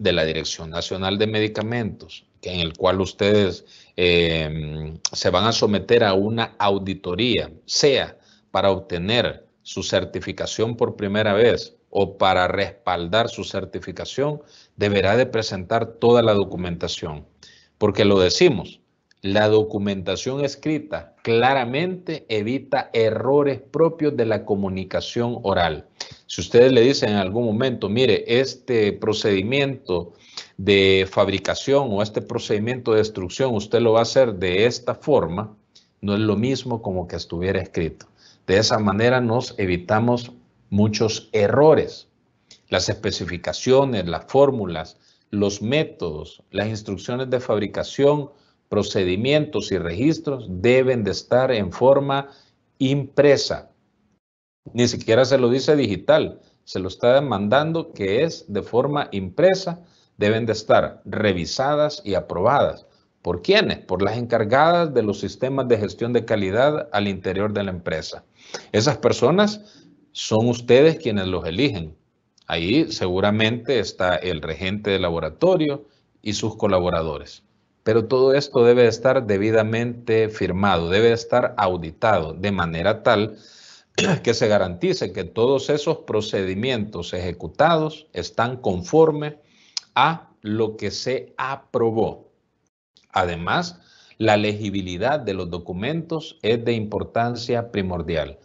de la Dirección Nacional de Medicamentos, en el cual ustedes em, se van a someter a una auditoría, sea para obtener su certificación por primera vez o para respaldar su certificación, deberá de presentar toda la documentación, porque lo decimos, la documentación escrita claramente evita errores propios de la comunicación oral. Si ustedes le dicen en algún momento, mire, este procedimiento de fabricación o este procedimiento de destrucción, usted lo va a hacer de esta forma, no es lo mismo como que estuviera escrito. De esa manera nos evitamos muchos errores. Las especificaciones, las fórmulas, los métodos, las instrucciones de fabricación, procedimientos y registros deben de estar en forma impresa. Ni siquiera se lo dice digital, se lo está demandando que es de forma impresa, deben de estar revisadas y aprobadas. ¿Por quiénes? Por las encargadas de los sistemas de gestión de calidad al interior de la empresa. Esas personas son ustedes quienes los eligen. Ahí seguramente está el regente de laboratorio y sus colaboradores. Pero todo esto debe estar debidamente firmado, debe estar auditado de manera tal que se garantice que todos esos procedimientos ejecutados están conforme a lo que se aprobó. Además, la legibilidad de los documentos es de importancia primordial.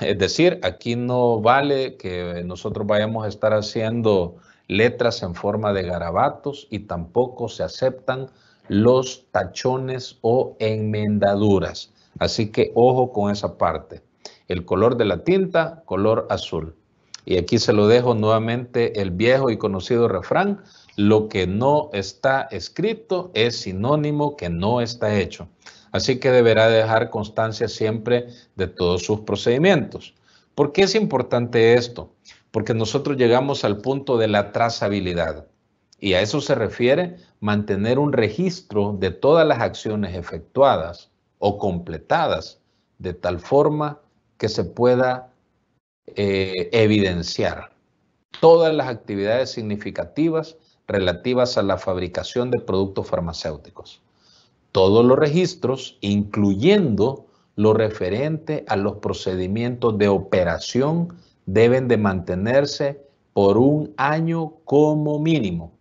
Es decir, aquí no vale que nosotros vayamos a estar haciendo letras en forma de garabatos y tampoco se aceptan los tachones o enmendaduras. Así que ojo con esa parte. El color de la tinta, color azul. Y aquí se lo dejo nuevamente el viejo y conocido refrán, lo que no está escrito es sinónimo que no está hecho. Así que deberá dejar constancia siempre de todos sus procedimientos. ¿Por qué es importante esto? Porque nosotros llegamos al punto de la trazabilidad. Y a eso se refiere mantener un registro de todas las acciones efectuadas o completadas, de tal forma que se pueda eh, evidenciar todas las actividades significativas relativas a la fabricación de productos farmacéuticos todos los registros, incluyendo lo referente a los procedimientos de operación, deben de mantenerse por un año como mínimo.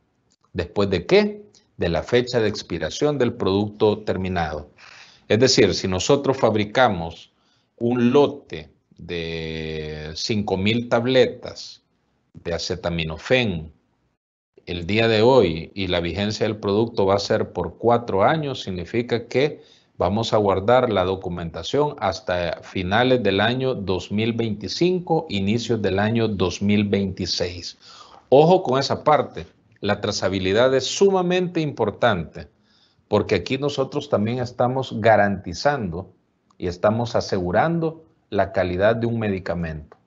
¿Después de qué? De la fecha de expiración del producto terminado. Es decir, si nosotros fabricamos un lote de 5.000 tabletas de acetaminofén el día de hoy y la vigencia del producto va a ser por cuatro años, significa que vamos a guardar la documentación hasta finales del año 2025, inicios del año 2026. Ojo con esa parte, la trazabilidad es sumamente importante porque aquí nosotros también estamos garantizando y estamos asegurando la calidad de un medicamento.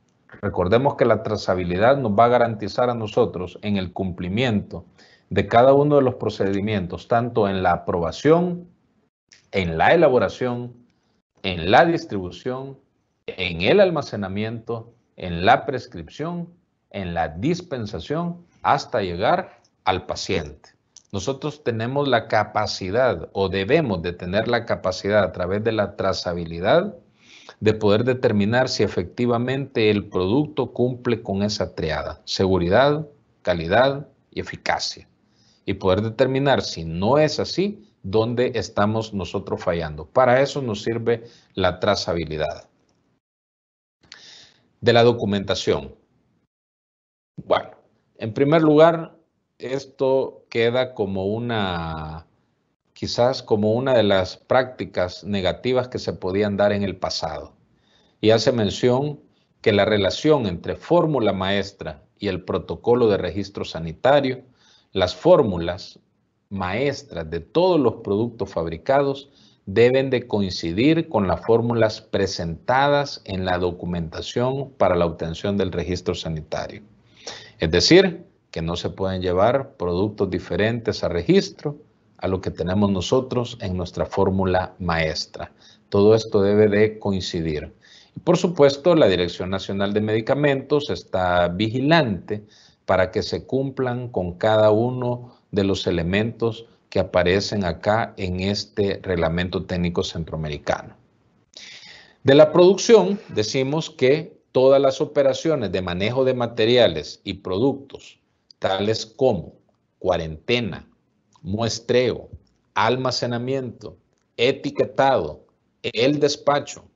Recordemos que la trazabilidad nos va a garantizar a nosotros en el cumplimiento de cada uno de los procedimientos, tanto en la aprobación, en la elaboración, en la distribución, en el almacenamiento, en la prescripción, en la dispensación, hasta llegar al paciente. Nosotros tenemos la capacidad o debemos de tener la capacidad a través de la trazabilidad de poder determinar si efectivamente el producto cumple con esa triada, seguridad, calidad y eficacia. Y poder determinar si no es así, dónde estamos nosotros fallando. Para eso nos sirve la trazabilidad de la documentación. Bueno, en primer lugar, esto queda como una quizás como una de las prácticas negativas que se podían dar en el pasado. Y hace mención que la relación entre fórmula maestra y el protocolo de registro sanitario, las fórmulas maestras de todos los productos fabricados deben de coincidir con las fórmulas presentadas en la documentación para la obtención del registro sanitario. Es decir, que no se pueden llevar productos diferentes a registro a lo que tenemos nosotros en nuestra fórmula maestra. Todo esto debe de coincidir. Y por supuesto, la Dirección Nacional de Medicamentos está vigilante para que se cumplan con cada uno de los elementos que aparecen acá en este reglamento técnico centroamericano. De la producción, decimos que todas las operaciones de manejo de materiales y productos, tales como cuarentena, muestreo, almacenamiento, etiquetado, el despacho,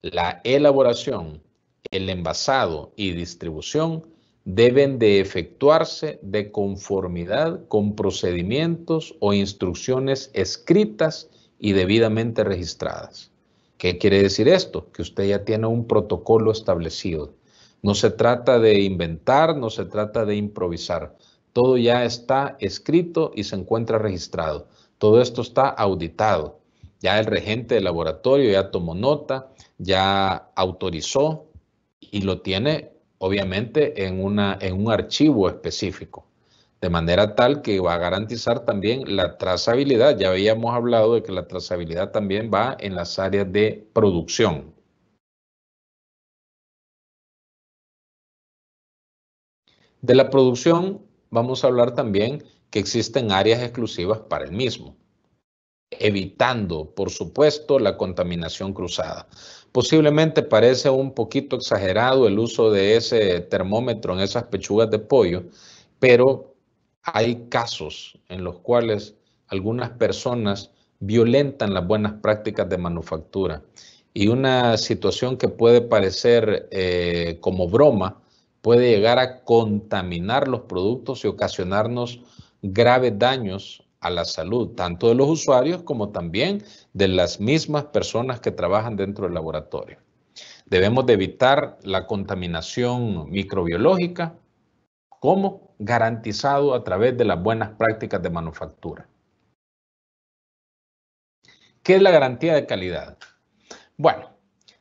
la elaboración, el envasado y distribución deben de efectuarse de conformidad con procedimientos o instrucciones escritas y debidamente registradas. ¿Qué quiere decir esto? Que usted ya tiene un protocolo establecido. No se trata de inventar, no se trata de improvisar. Todo ya está escrito y se encuentra registrado. Todo esto está auditado. Ya el regente del laboratorio ya tomó nota, ya autorizó y lo tiene obviamente en, en un archivo específico. De manera tal que va a garantizar también la trazabilidad. Ya habíamos hablado de que la trazabilidad también va en las áreas de producción. De la producción vamos a hablar también que existen áreas exclusivas para el mismo, evitando, por supuesto, la contaminación cruzada. Posiblemente parece un poquito exagerado el uso de ese termómetro en esas pechugas de pollo, pero hay casos en los cuales algunas personas violentan las buenas prácticas de manufactura. Y una situación que puede parecer eh, como broma, puede llegar a contaminar los productos y ocasionarnos graves daños a la salud, tanto de los usuarios como también de las mismas personas que trabajan dentro del laboratorio. Debemos de evitar la contaminación microbiológica, como garantizado a través de las buenas prácticas de manufactura. ¿Qué es la garantía de calidad? Bueno,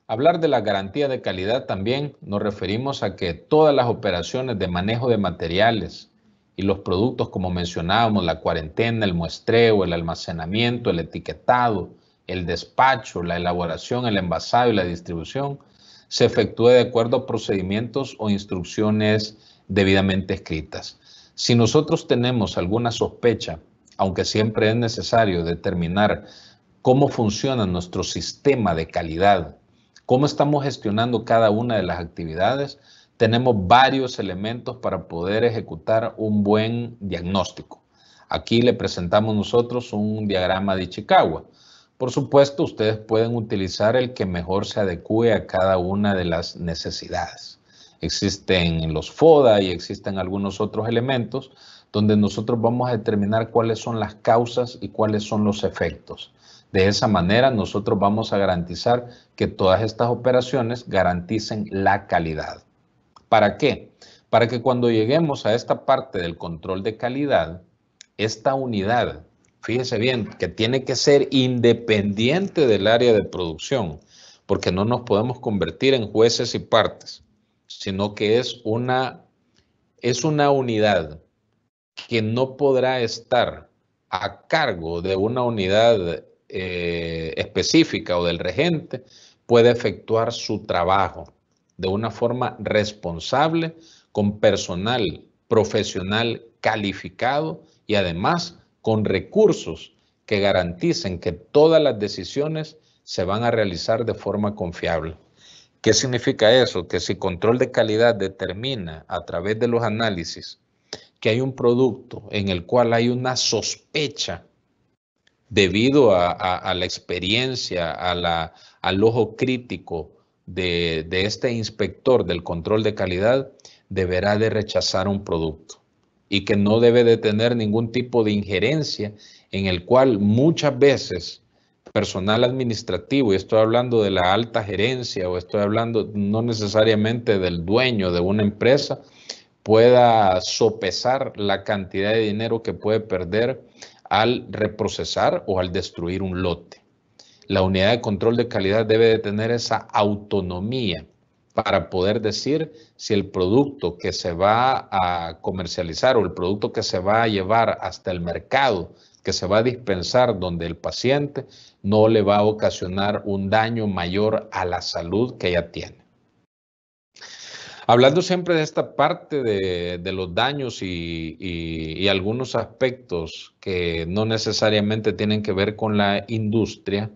Hablar de la garantía de calidad también nos referimos a que todas las operaciones de manejo de materiales y los productos, como mencionábamos, la cuarentena, el muestreo, el almacenamiento, el etiquetado, el despacho, la elaboración, el envasado y la distribución, se efectúe de acuerdo a procedimientos o instrucciones debidamente escritas. Si nosotros tenemos alguna sospecha, aunque siempre es necesario determinar cómo funciona nuestro sistema de calidad cómo estamos gestionando cada una de las actividades, tenemos varios elementos para poder ejecutar un buen diagnóstico. Aquí le presentamos nosotros un diagrama de Ichikawa. Por supuesto, ustedes pueden utilizar el que mejor se adecue a cada una de las necesidades. Existen los FODA y existen algunos otros elementos donde nosotros vamos a determinar cuáles son las causas y cuáles son los efectos. De esa manera nosotros vamos a garantizar que todas estas operaciones garanticen la calidad. ¿Para qué? Para que cuando lleguemos a esta parte del control de calidad, esta unidad, fíjese bien, que tiene que ser independiente del área de producción, porque no nos podemos convertir en jueces y partes, sino que es una, es una unidad que no podrá estar a cargo de una unidad eh, específica o del regente puede efectuar su trabajo de una forma responsable, con personal profesional calificado y además con recursos que garanticen que todas las decisiones se van a realizar de forma confiable. ¿Qué significa eso? Que si control de calidad determina a través de los análisis que hay un producto en el cual hay una sospecha debido a, la experiencia, a la, al ojo crítico de, de este inspector del control de calidad, deberá de rechazar un producto y que no debe de tener ningún tipo de injerencia en el cual muchas veces personal administrativo, y estoy hablando de la alta gerencia o estoy hablando no necesariamente del dueño de una empresa, pueda sopesar la cantidad de dinero que puede perder al reprocesar o al destruir un lote. La unidad de control de calidad debe tener esa autonomía para poder decir si el producto que se va a comercializar o el producto que se va a llevar hasta el mercado, que se va a dispensar donde el paciente no le va a ocasionar un daño mayor a la salud que ya tiene. Hablando siempre de esta parte de, los daños y, algunos aspectos que no necesariamente tienen que ver con la industria,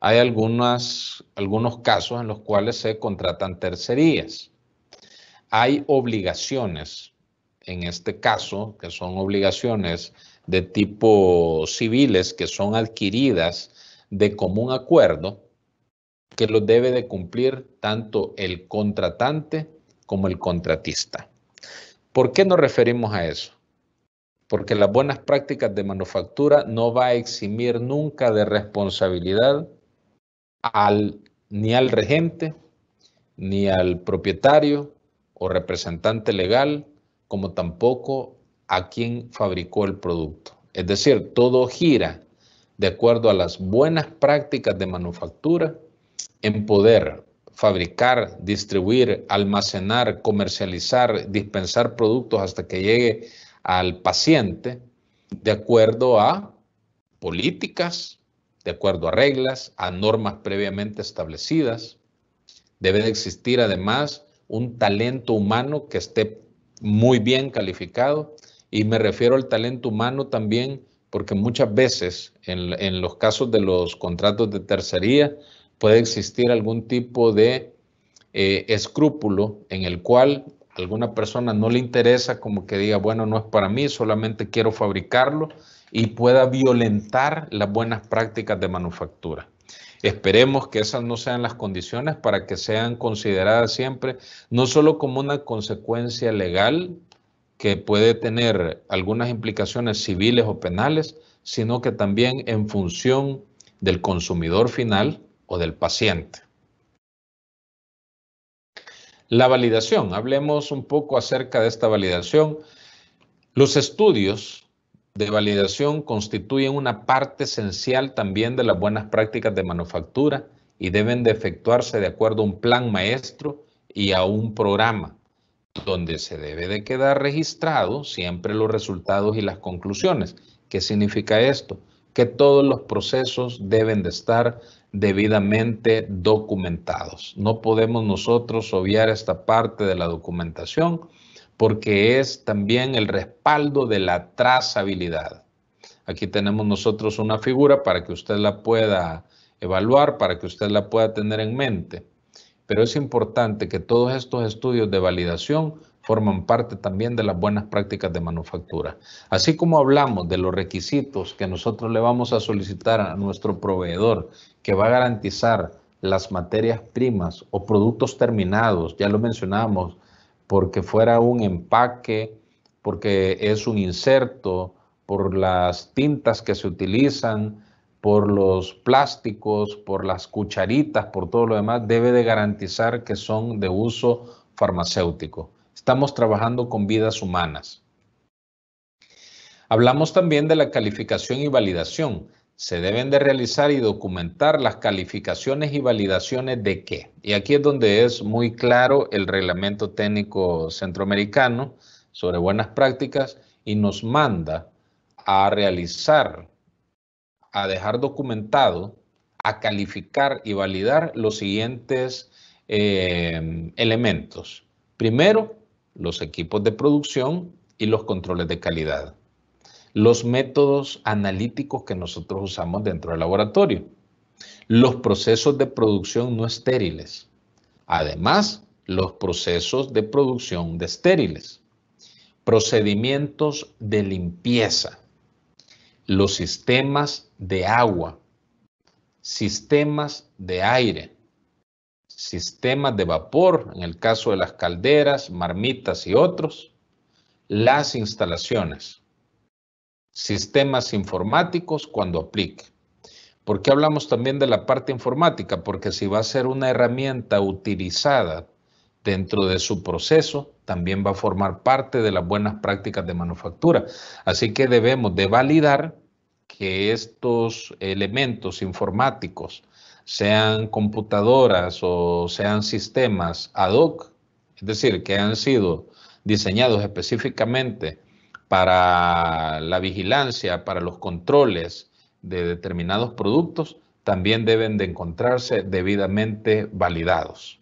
hay algunas, algunos casos en los cuales se contratan tercerías. Hay obligaciones, en este caso, que son obligaciones de tipo civiles que son adquiridas de común acuerdo, que lo debe de cumplir tanto el contratante como el contratista. ¿Por qué nos referimos a eso? Porque las buenas prácticas de manufactura no va a eximir nunca de responsabilidad al, ni al regente, ni al propietario o representante legal, como tampoco a quien fabricó el producto. Es decir, todo gira de acuerdo a las buenas prácticas de manufactura en poder fabricar, distribuir, almacenar, comercializar, dispensar productos hasta que llegue al paciente de acuerdo a políticas, de acuerdo a reglas, a normas previamente establecidas. Debe de existir además un talento humano que esté muy bien calificado y me refiero al talento humano también porque muchas veces en, en los casos de los contratos de tercería, puede existir algún tipo de eh, escrúpulo en el cual alguna persona no le interesa como que diga, bueno, no es para mí, solamente quiero fabricarlo y pueda violentar las buenas prácticas de manufactura. Esperemos que esas no sean las condiciones para que sean consideradas siempre, no solo como una consecuencia legal que puede tener algunas implicaciones civiles o penales, sino que también en función del consumidor final, o del paciente. La validación, hablemos un poco acerca de esta validación. Los estudios de validación constituyen una parte esencial también de las buenas prácticas de manufactura y deben de efectuarse de acuerdo a un plan maestro y a un programa donde se debe de quedar registrado siempre los resultados y las conclusiones. ¿Qué significa esto? Que todos los procesos deben de estar debidamente documentados. No podemos nosotros obviar esta parte de la documentación porque es también el respaldo de la trazabilidad. Aquí tenemos nosotros una figura para que usted la pueda evaluar, para que usted la pueda tener en mente. Pero es importante que todos estos estudios de validación forman parte también de las buenas prácticas de manufactura. Así como hablamos de los requisitos que nosotros le vamos a solicitar a nuestro proveedor que va a garantizar las materias primas o productos terminados, ya lo mencionamos, porque fuera un empaque, porque es un inserto, por las tintas que se utilizan, por los plásticos, por las cucharitas, por todo lo demás, debe de garantizar que son de uso farmacéutico. Estamos trabajando con vidas humanas. Hablamos también de la calificación y validación. Se deben de realizar y documentar las calificaciones y validaciones de qué. Y aquí es donde es muy claro el reglamento técnico centroamericano sobre buenas prácticas y nos manda a realizar, a dejar documentado, a calificar y validar los siguientes eh, elementos. Primero, los equipos de producción y los controles de calidad. Los métodos analíticos que nosotros usamos dentro del laboratorio. Los procesos de producción no estériles. Además, los procesos de producción de estériles. Procedimientos de limpieza. Los sistemas de agua. Sistemas de aire sistemas de vapor, en el caso de las calderas, marmitas y otros, las instalaciones, sistemas informáticos cuando aplique. ¿Por qué hablamos también de la parte informática? Porque si va a ser una herramienta utilizada dentro de su proceso, también va a formar parte de las buenas prácticas de manufactura. Así que debemos de validar que estos elementos informáticos sean computadoras o sean sistemas ad hoc, es decir, que han sido diseñados específicamente para la vigilancia, para los controles de determinados productos, también deben de encontrarse debidamente validados.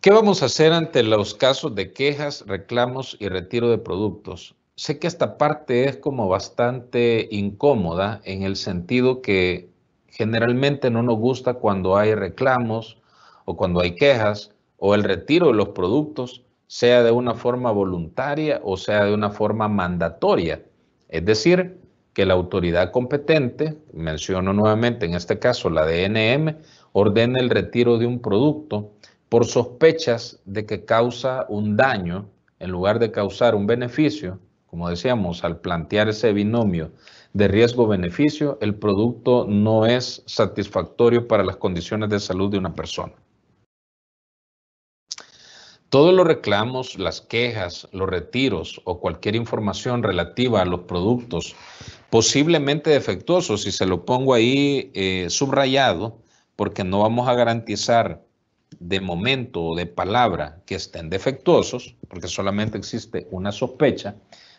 ¿Qué vamos a hacer ante los casos de quejas, reclamos y retiro de productos? sé que esta parte es como bastante incómoda en el sentido que generalmente no nos gusta cuando hay reclamos o cuando hay quejas o el retiro de los productos, sea de una forma voluntaria o sea de una forma mandatoria. Es decir, que la autoridad competente, menciono nuevamente en este caso la DNM, ordena el retiro de un producto por sospechas de que causa un daño en lugar de causar un beneficio como decíamos, al plantear ese binomio de riesgo-beneficio, el producto no es satisfactorio para las condiciones de salud de una persona. Todos los reclamos, las quejas, los retiros o cualquier información relativa a los productos posiblemente defectuosos, y se lo pongo ahí eh, subrayado, porque no vamos a garantizar de momento o de palabra que estén defectuosos, porque solamente existe una sospecha,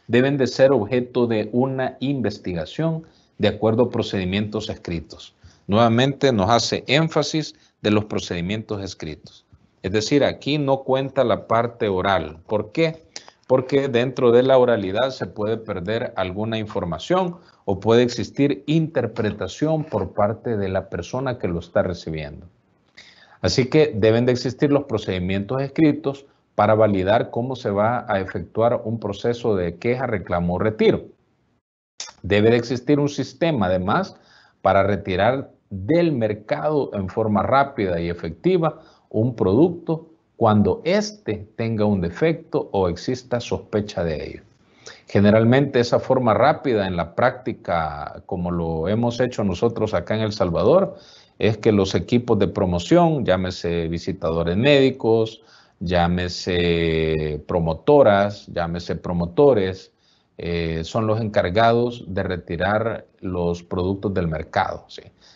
deben de ser objeto de una investigación de acuerdo a procedimientos escritos. Nuevamente nos hace énfasis de los procedimientos escritos. Es decir, aquí no cuenta la parte oral. ¿Por qué? Porque dentro de la oralidad se puede perder alguna información o puede existir interpretación por parte de la persona que lo está recibiendo. Así que deben de existir los procedimientos escritos para validar cómo se va a efectuar un proceso de queja, reclamo o retiro. Debe de existir un sistema, además, para retirar del mercado en forma rápida y efectiva un producto cuando éste tenga un defecto o exista sospecha de ello. Generalmente esa forma rápida en la práctica, como lo hemos hecho nosotros acá en El Salvador, es que los equipos de promoción, llámese visitadores médicos, llámese promotoras, llámese promotores, eh, son los encargados de retirar los productos del mercado.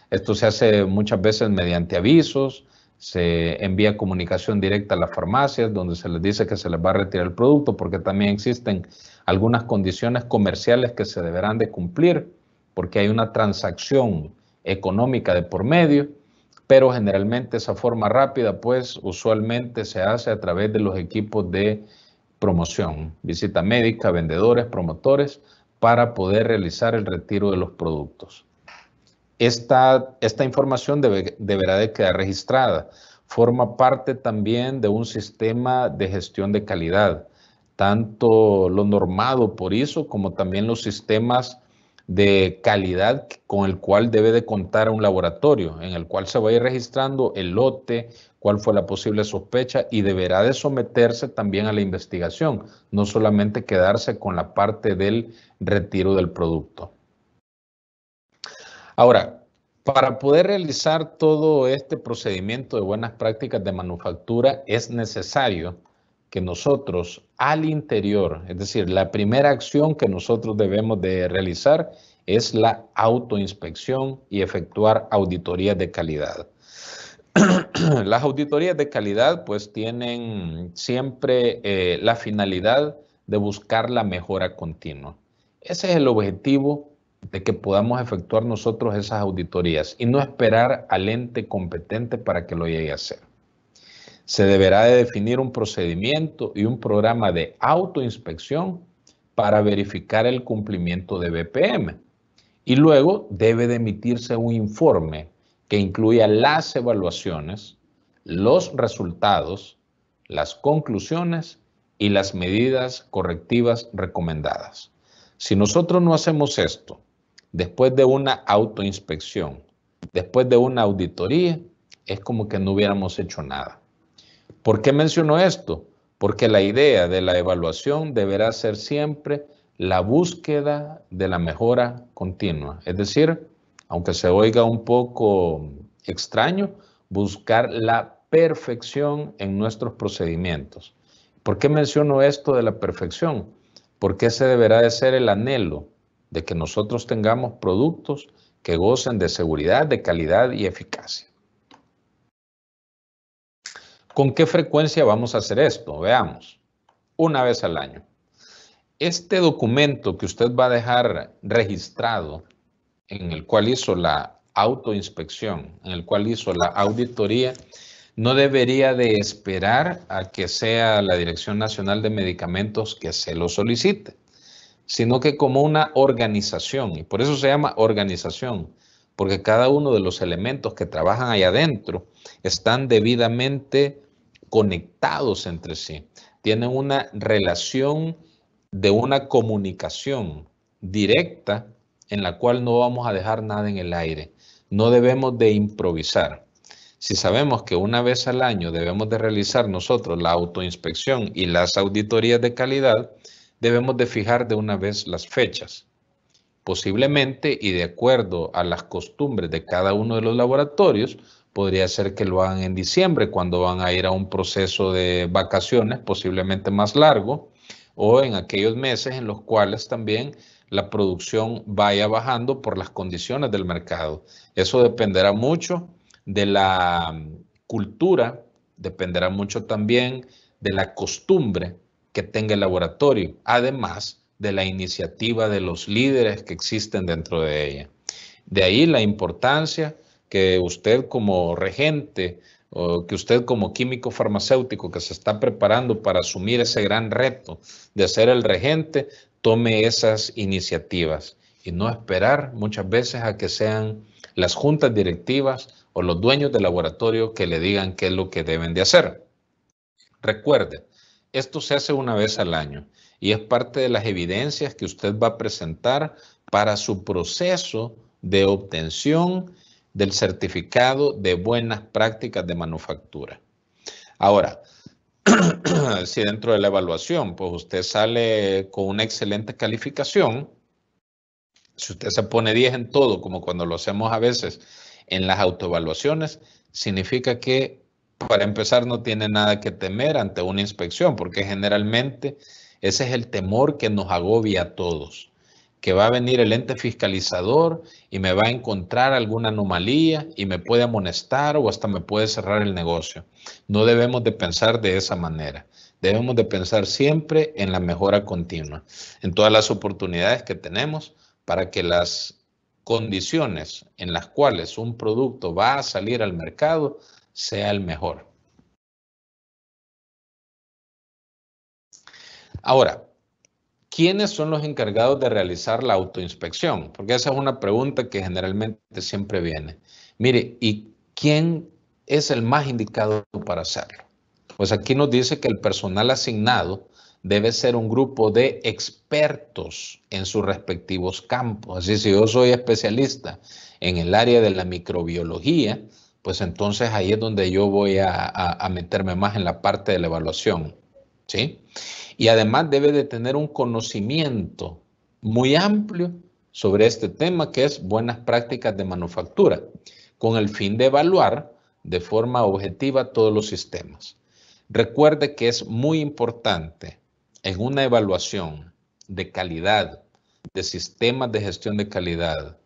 Esto se hace muchas veces mediante avisos, se envía comunicación directa a las farmacias donde se les dice que se les va a retirar el producto porque también existen algunas condiciones comerciales que se deberán de cumplir porque hay una transacción económica de por medio pero generalmente esa forma rápida, pues usualmente se hace a través de los equipos de promoción, visita médica, vendedores, promotores, para poder realizar el retiro de los productos. Esta, esta información deberá de quedar registrada. Forma parte también de un sistema de gestión de calidad, tanto lo normado por ISO como también los sistemas de calidad con el cual debe de contar un laboratorio, en el cual se va a ir registrando el lote, cuál fue la posible sospecha y deberá de someterse también a la investigación, no solamente quedarse con la parte del retiro del producto. Ahora, para poder realizar todo este procedimiento de buenas prácticas de manufactura es necesario que nosotros al interior, es decir, la primera acción que nosotros debemos de realizar es la autoinspección y efectuar auditorías de calidad. Las auditorías de calidad pues tienen siempre eh, la finalidad de buscar la mejora continua. Ese es el objetivo de que podamos efectuar nosotros esas auditorías y no esperar al ente competente para que lo llegue a hacer se deberá de definir un procedimiento y un programa de autoinspección para verificar el cumplimiento de BPM. Y luego debe de emitirse un informe que incluya las evaluaciones, los resultados, las conclusiones y las medidas correctivas recomendadas. Si nosotros no hacemos esto, después de una autoinspección, después de una auditoría, es como que no hubiéramos hecho nada. ¿Por qué menciono esto? Porque la idea de la evaluación deberá ser siempre la búsqueda de la mejora continua. Es decir, aunque se oiga un poco extraño, buscar la perfección en nuestros procedimientos. ¿Por qué menciono esto de la perfección? Porque ese deberá de ser el anhelo de que nosotros tengamos productos que gocen de seguridad, de calidad y eficacia. ¿Con qué frecuencia vamos a hacer esto? Veamos, una vez al año. Este documento que usted va a dejar registrado, en el cual hizo la autoinspección, en el cual hizo la auditoría, no debería de esperar a que sea la Dirección Nacional de Medicamentos que se lo solicite, sino que como una organización, y por eso se llama organización, porque cada uno de los elementos que trabajan ahí adentro están debidamente conectados entre sí, tienen una relación de una comunicación directa en la cual no vamos a dejar nada en el aire. No debemos de improvisar. Si sabemos que una vez al año debemos de realizar nosotros la autoinspección y las auditorías de calidad, debemos de fijar de una vez las fechas. Posiblemente, y de acuerdo a las costumbres de cada uno de los laboratorios, podría ser que lo hagan en diciembre, cuando van a ir a un proceso de vacaciones, posiblemente más largo, o en aquellos meses en los cuales también la producción vaya bajando por las condiciones del mercado. Eso dependerá mucho de la mm, cultura, dependerá mucho también de la costumbre que tenga el laboratorio. Además, de la iniciativa de los líderes que existen dentro de ella. De ahí la importancia que usted como regente o que usted como químico farmacéutico que se está preparando para asumir ese gran reto de ser el regente, tome esas iniciativas y no esperar muchas veces a que sean las juntas directivas o los dueños del laboratorio que le digan qué es lo que deben de hacer. Recuerde, esto se hace una vez al año y es parte de las evidencias que usted va a presentar para su proceso de obtención del certificado de buenas prácticas de manufactura. Ahora, si dentro de la evaluación, pues usted sale con una excelente calificación, si usted se pone 10 en todo, como cuando lo hacemos a veces en las autoevaluaciones, significa que para empezar no tiene nada que temer ante una inspección, porque generalmente ese es el temor que nos agobia a todos, que va a venir el ente fiscalizador y me va a encontrar alguna anomalía y me puede amonestar o hasta me puede cerrar el negocio. No debemos de pensar de esa manera. Debemos de pensar siempre en la mejora continua, en todas las oportunidades que tenemos para que las condiciones en las cuales un producto va a salir al mercado sea el mejor. Ahora, ¿quiénes son los encargados de realizar la autoinspección? Porque esa es una pregunta que generalmente siempre viene. Mire, ¿y quién es el más indicado para hacerlo? Pues aquí nos dice que el personal asignado debe ser un grupo de expertos en sus respectivos campos. Así si yo soy especialista en el área de la microbiología, pues entonces ahí es donde yo voy a, a meterme más en la parte de la evaluación. ¿sí? Y además debe de tener un conocimiento muy amplio sobre este tema que es buenas prácticas de manufactura, con el fin de evaluar de forma objetiva todos los sistemas. Recuerde que es muy importante en una evaluación de calidad, de sistemas de gestión de calidad,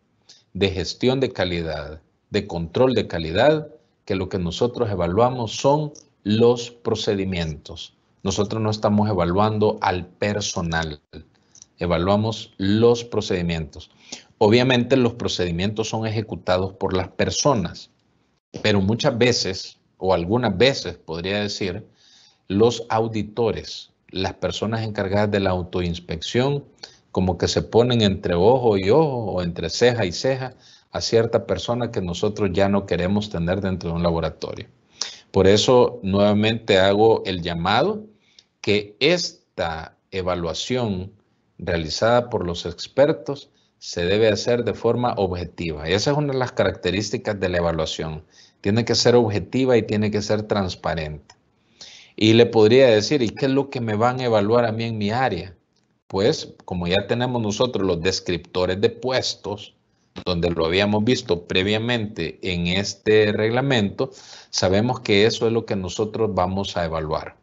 de gestión de calidad, de control de calidad, que lo que nosotros evaluamos son los procedimientos. Nosotros no estamos evaluando al personal, evaluamos los procedimientos. Obviamente los procedimientos son ejecutados por las personas, pero muchas veces, o algunas veces podría decir, los auditores, las personas encargadas de la autoinspección, como que se ponen entre ojo y ojo o entre ceja y ceja a cierta persona que nosotros ya no queremos tener dentro de un laboratorio. Por eso nuevamente hago el llamado que esta evaluación realizada por los expertos se debe hacer de forma objetiva. esa es una de las características de la evaluación. Tiene que ser objetiva y tiene que ser transparente. Y le podría decir, ¿y qué es lo que me van a evaluar a mí en mi área? Pues como ya tenemos nosotros los descriptores de puestos, donde lo habíamos visto previamente en este reglamento, sabemos que eso es lo que nosotros vamos a evaluar.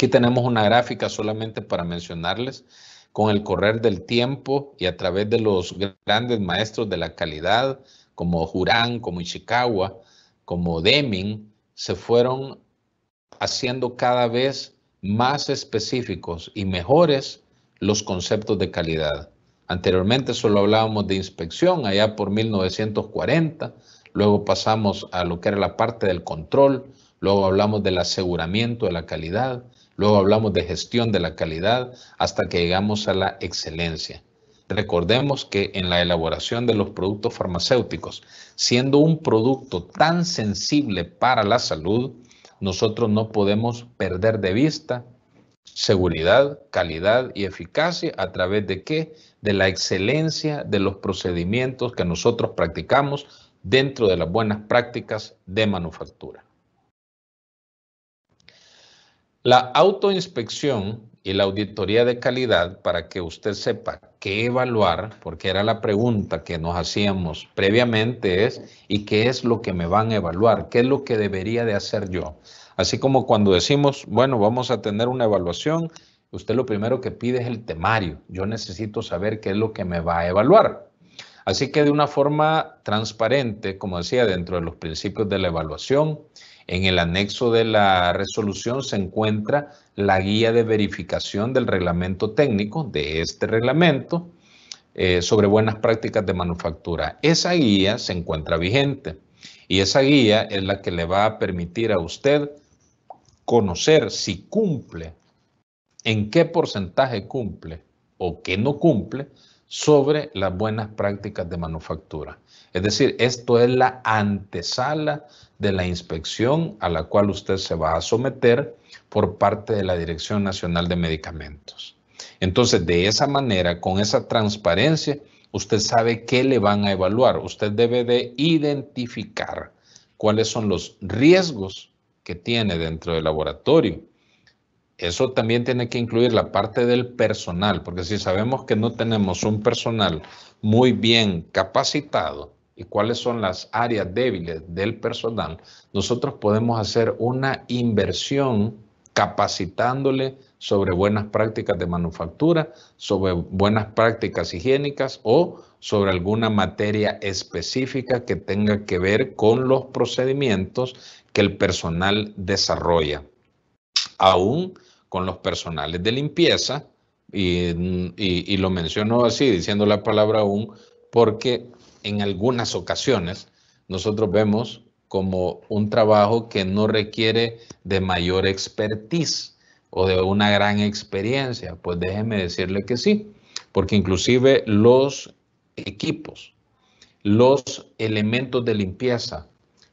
Aquí tenemos una gráfica solamente para mencionarles con el correr del tiempo y a través de los grandes maestros de la calidad, como Jurán, como Ishikawa, como Deming, se fueron haciendo cada vez más específicos y mejores los conceptos de calidad. Anteriormente solo hablábamos de inspección, allá por 1940, luego pasamos a lo que era la parte del control, luego hablamos del aseguramiento de la calidad, Luego hablamos de gestión de la calidad hasta que llegamos a la excelencia. Recordemos que en la elaboración de los productos farmacéuticos, siendo un producto tan sensible para la salud, nosotros no podemos perder de vista seguridad, calidad y eficacia a través de qué? De la excelencia de los procedimientos que nosotros practicamos dentro de las buenas prácticas de manufactura. La autoinspección y la auditoría de calidad, para que usted sepa qué evaluar, porque era la pregunta que nos hacíamos previamente, es, ¿y qué es lo que me van a evaluar? ¿Qué es lo que debería de hacer yo? Así como cuando decimos, bueno, vamos a tener una evaluación, usted lo primero que pide es el temario. Yo necesito saber qué es lo que me va a evaluar. Así que de una forma transparente, como decía, dentro de los principios de la evaluación, en el anexo de la resolución se encuentra la guía de verificación del reglamento técnico de este reglamento eh, sobre buenas prácticas de manufactura. Esa guía se encuentra vigente y esa guía es la que le va a permitir a usted conocer si cumple, en qué porcentaje cumple o qué no cumple sobre las buenas prácticas de manufactura. Es decir, esto es la antesala de la inspección a la cual usted se va a someter por parte de la Dirección Nacional de Medicamentos. Entonces, de esa manera, con esa transparencia, usted sabe qué le van a evaluar. Usted debe de identificar cuáles son los riesgos que tiene dentro del laboratorio eso también tiene que incluir la parte del personal, porque si sabemos que no tenemos un personal muy bien capacitado y cuáles son las áreas débiles del personal, nosotros podemos hacer una inversión capacitándole sobre buenas prácticas de manufactura, sobre buenas prácticas higiénicas o sobre alguna materia específica que tenga que ver con los procedimientos que el personal desarrolla. Aún con los personales de limpieza, y, lo menciono así, diciendo la palabra aún, porque en algunas ocasiones nosotros vemos como un trabajo que no requiere de mayor expertise o de una gran experiencia. Pues déjeme decirle que sí, porque inclusive los equipos, los elementos de limpieza,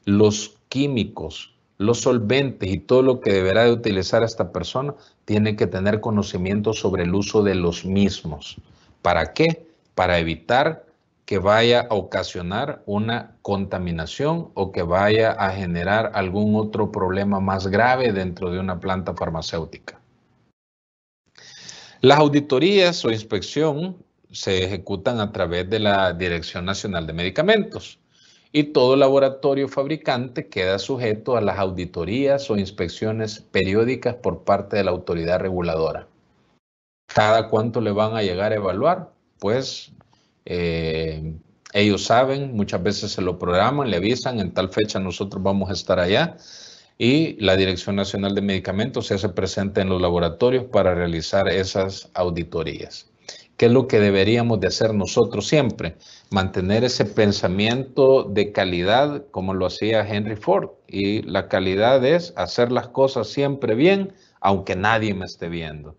los químicos, los solventes y todo lo que deberá de utilizar esta persona, tiene que tener conocimiento sobre el uso de los mismos. ¿Para qué? Para evitar que vaya a ocasionar una contaminación o que vaya a generar algún otro problema más grave dentro de una planta farmacéutica. Las auditorías o inspección se ejecutan a través de la Dirección Nacional de Medicamentos y todo laboratorio fabricante queda sujeto a las auditorías o inspecciones periódicas por parte de la autoridad reguladora. ¿Cada cuánto le van a llegar a evaluar? Pues eh, ellos saben, muchas veces se lo programan, le avisan, en tal fecha nosotros vamos a estar allá y la Dirección Nacional de Medicamentos se hace presente en los laboratorios para realizar esas auditorías. ¿Qué es lo que deberíamos de hacer nosotros siempre, mantener ese pensamiento de calidad como lo hacía Henry Ford. Y la calidad es hacer las cosas siempre bien, aunque nadie me esté viendo.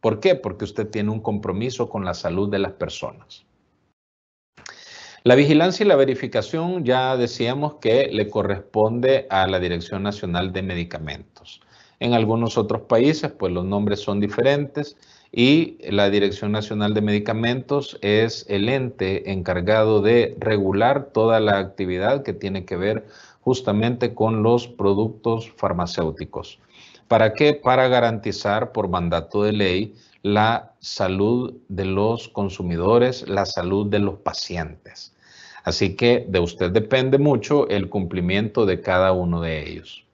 ¿Por qué? Porque usted tiene un compromiso con la salud de las personas. La vigilancia y la verificación ya decíamos que le corresponde a la Dirección Nacional de Medicamentos. En algunos otros países, pues los nombres son diferentes y la Dirección Nacional de Medicamentos es el ente encargado de regular toda la actividad que tiene que ver justamente con los productos farmacéuticos. ¿Para qué? Para garantizar por mandato de ley la salud de los consumidores, la salud de los pacientes. Así que de usted depende mucho el cumplimiento de cada uno de ellos.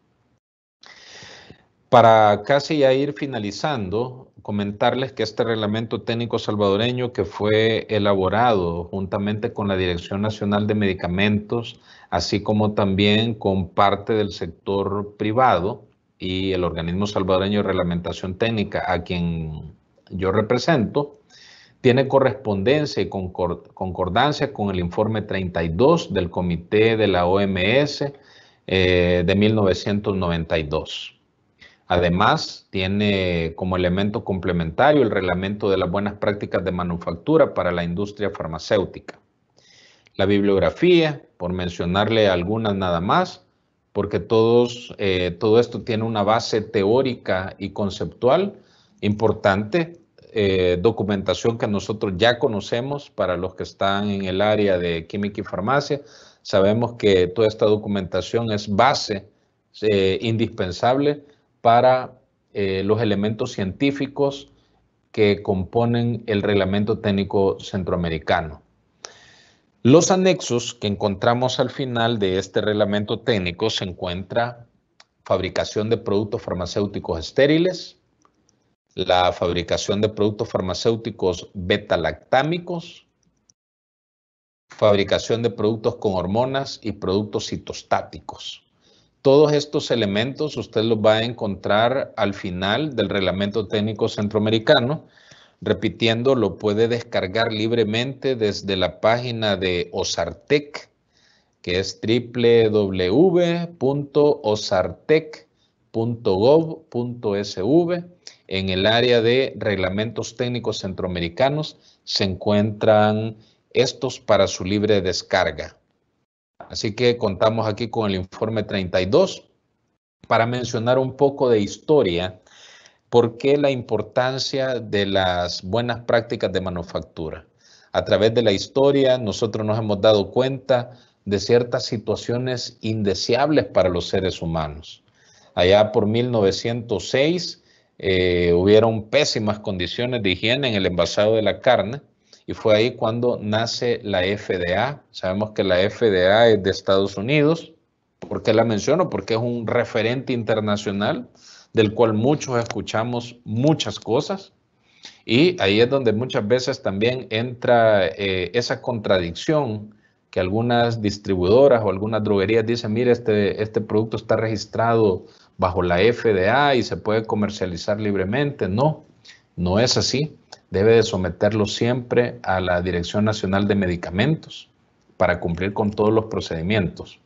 Para casi ya ir finalizando, comentarles que este reglamento técnico salvadoreño que fue elaborado juntamente con la Dirección Nacional de Medicamentos, así como también con parte del sector privado y el organismo salvadoreño de reglamentación técnica a quien yo represento, tiene correspondencia y concordancia con el informe 32 del Comité de la OMS eh, de 1992. Además, tiene como elemento complementario el reglamento de las buenas prácticas de manufactura para la industria farmacéutica. La bibliografía, por mencionarle algunas nada más, porque todos, eh, todo esto tiene una base teórica y conceptual importante, eh, documentación que nosotros ya conocemos para los que están en el área de química y farmacia. Sabemos que toda esta documentación es base eh, indispensable para eh, los elementos científicos que componen el reglamento técnico centroamericano. Los anexos que encontramos al final de este reglamento técnico se encuentra fabricación de productos farmacéuticos estériles, la fabricación de productos farmacéuticos beta-lactámicos, fabricación de productos con hormonas y productos citostáticos. Todos estos elementos usted los va a encontrar al final del reglamento técnico centroamericano. Repitiendo, lo puede descargar libremente desde la página de OSARTEC, que es www.osartec.gov.sv. En el área de reglamentos técnicos centroamericanos se encuentran estos para su libre descarga. Así que contamos aquí con el informe 32 para mencionar un poco de historia, porque la importancia de las buenas prácticas de manufactura. A través de la historia nosotros nos hemos dado cuenta de ciertas situaciones indeseables para los seres humanos. Allá por 1906 eh, hubieron pésimas condiciones de higiene en el envasado de la carne y fue ahí cuando nace la FDA. Sabemos que la FDA es de Estados Unidos. ¿Por qué la menciono? Porque es un referente internacional del cual muchos escuchamos muchas cosas. Y ahí es donde muchas veces también entra eh, esa contradicción que algunas distribuidoras o algunas droguerías dicen, Mira, este, este producto está registrado bajo la FDA y se puede comercializar libremente. No, no es así debe de someterlo siempre a la Dirección Nacional de Medicamentos para cumplir con todos los procedimientos.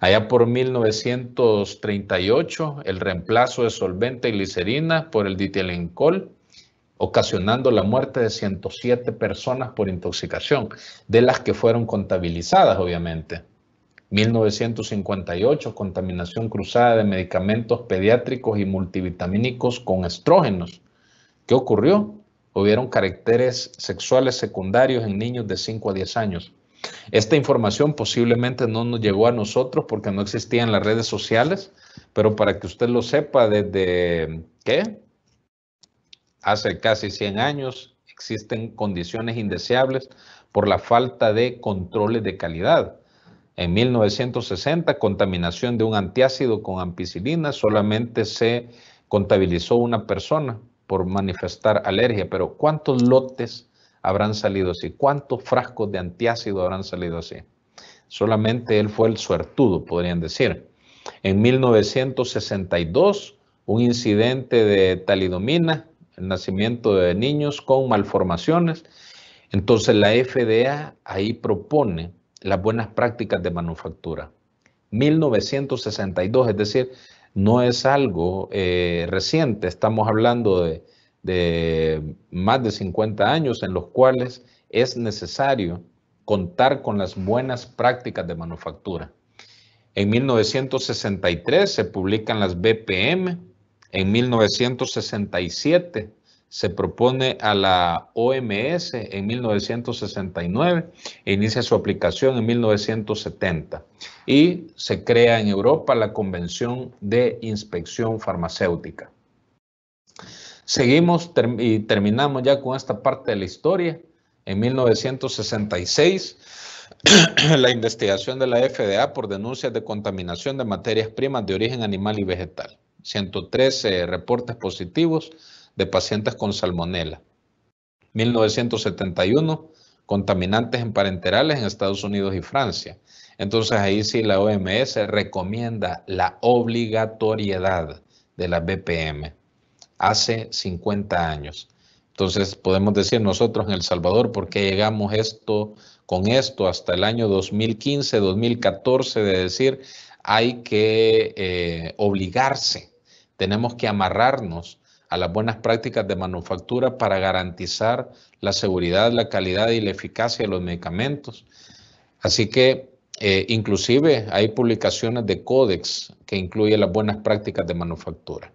Allá por 1938, el reemplazo de solvente y glicerina por el ditielencol, ocasionando la muerte de 107 personas por intoxicación, de las que fueron contabilizadas, obviamente. 1958, contaminación cruzada de medicamentos pediátricos y multivitamínicos con estrógenos. ¿Qué ocurrió? hubieron caracteres sexuales secundarios en niños de 5 a 10 años. Esta información posiblemente no nos llegó a nosotros porque no existían las redes sociales, pero para que usted lo sepa, desde qué? Hace casi 100 años existen condiciones indeseables por la falta de controles de calidad. En 1960, contaminación de un antiácido con ampicilina, solamente se contabilizó una persona por manifestar alergia, pero ¿cuántos lotes habrán salido así? ¿Cuántos frascos de antiácido habrán salido así? Solamente él fue el suertudo, podrían decir. En 1962, un incidente de talidomina, el nacimiento de niños con malformaciones. Entonces la FDA ahí propone las buenas prácticas de manufactura. 1962, es decir, no es algo eh, reciente, estamos hablando de, de más de 50 años en los cuales es necesario contar con las buenas prácticas de manufactura. En 1963 se publican las BPM, en 1967 se propone a la OMS en 1969 e inicia su aplicación en 1970. Y se crea en Europa la Convención de Inspección Farmacéutica. Seguimos y terminamos ya con esta parte de la historia. En 1966, la investigación de la FDA por denuncias de contaminación de materias primas de origen animal y vegetal. 113 reportes positivos de pacientes con salmonela. 1971, contaminantes en parenterales en Estados Unidos y Francia. Entonces ahí sí la OMS recomienda la obligatoriedad de la BPM hace 50 años. Entonces podemos decir nosotros en El Salvador, ¿por qué llegamos esto con esto hasta el año 2015, 2014 de decir hay que eh, obligarse, tenemos que amarrarnos a las buenas prácticas de manufactura para garantizar la seguridad, la calidad y la eficacia de los medicamentos. Así que eh, inclusive hay publicaciones de códex que incluyen las buenas prácticas de manufactura.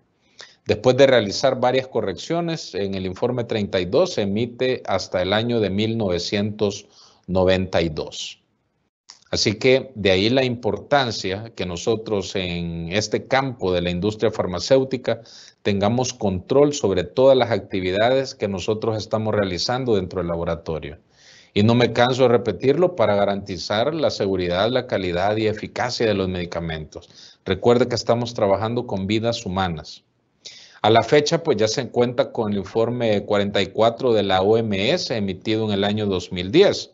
Después de realizar varias correcciones, en el informe 32 se emite hasta el año de 1992. Así que de ahí la importancia que nosotros en este campo de la industria farmacéutica tengamos control sobre todas las actividades que nosotros estamos realizando dentro del laboratorio. Y no me canso de repetirlo para garantizar la seguridad, la calidad y eficacia de los medicamentos. Recuerde que estamos trabajando con vidas humanas. A la fecha, pues ya se cuenta con el informe 44 de la OMS emitido en el año 2010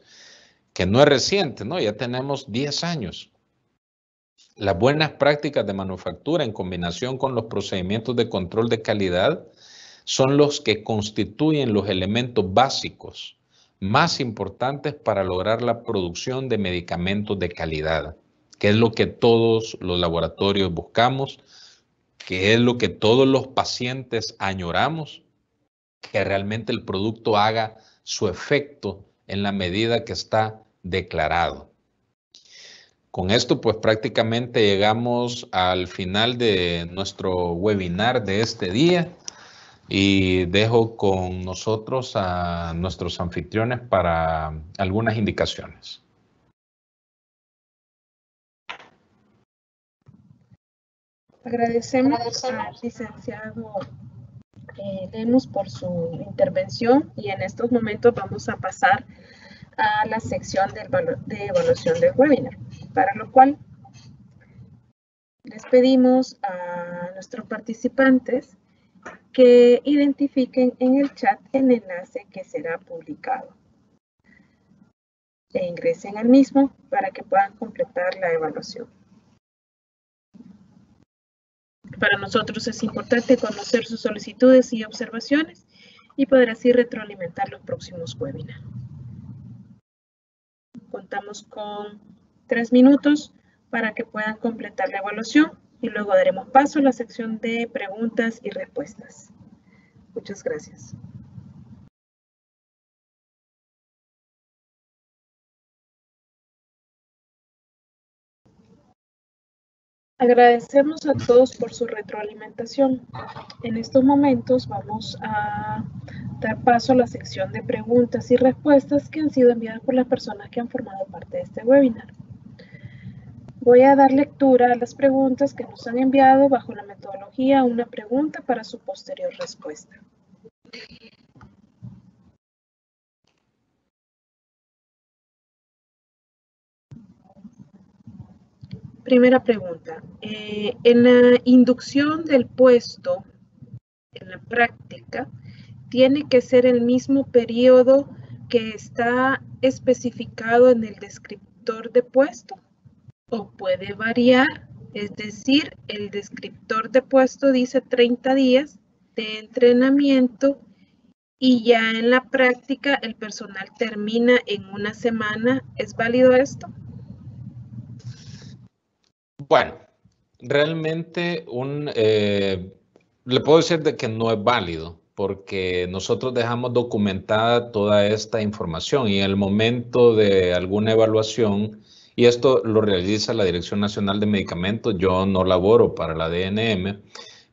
que no es reciente, ¿no? Ya tenemos 10 años. Las buenas prácticas de manufactura en combinación con los procedimientos de control de calidad son los que constituyen los elementos básicos más importantes para lograr la producción de medicamentos de calidad, que es lo que todos los laboratorios buscamos, que es lo que todos los pacientes añoramos, que realmente el producto haga su efecto en la medida que está declarado. Con esto, pues prácticamente llegamos al final de nuestro webinar de este día y dejo con nosotros a nuestros anfitriones para algunas indicaciones. Agradecemos al licenciado eh, por su intervención y en estos momentos vamos a pasar a la sección de, evaluación del webinar, para lo cual les pedimos a nuestros participantes que identifiquen en el chat el enlace que será publicado e ingresen al mismo para que puedan completar la evaluación. Para nosotros es importante conocer sus solicitudes y observaciones y poder así retroalimentar los próximos webinars contamos con tres minutos para que puedan completar la evaluación y luego daremos paso a la sección de preguntas y respuestas. Muchas gracias. Agradecemos a todos por su retroalimentación. En estos momentos vamos a dar paso a la sección de preguntas y respuestas que han sido enviadas por las personas que han formado parte de este webinar. Voy a dar lectura a las preguntas que nos han enviado bajo la metodología una pregunta para su posterior respuesta. Primera pregunta. Eh, en la inducción del puesto, en la práctica, tiene que ser el mismo periodo que está especificado en el descriptor de puesto o puede variar. Es decir, el descriptor de puesto dice 30 días de entrenamiento y ya en la práctica el personal termina en una semana. ¿Es válido esto? Bueno, realmente un, eh, le puedo decir de que no es válido porque nosotros dejamos documentada toda esta información y en el momento de alguna evaluación, y esto lo realiza la Dirección Nacional de Medicamentos, yo no laboro para la DNM,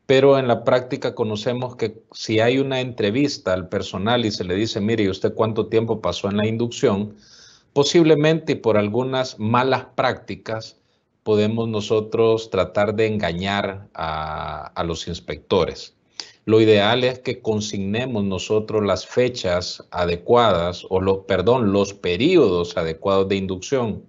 pero en la práctica conocemos que si hay una entrevista al personal y se le dice, mire, ¿y usted cuánto tiempo pasó en la inducción? Posiblemente por algunas malas prácticas, podemos nosotros tratar de engañar a, los inspectores. Lo ideal es que consignemos nosotros las fechas adecuadas o los, perdón, los periodos adecuados de inducción.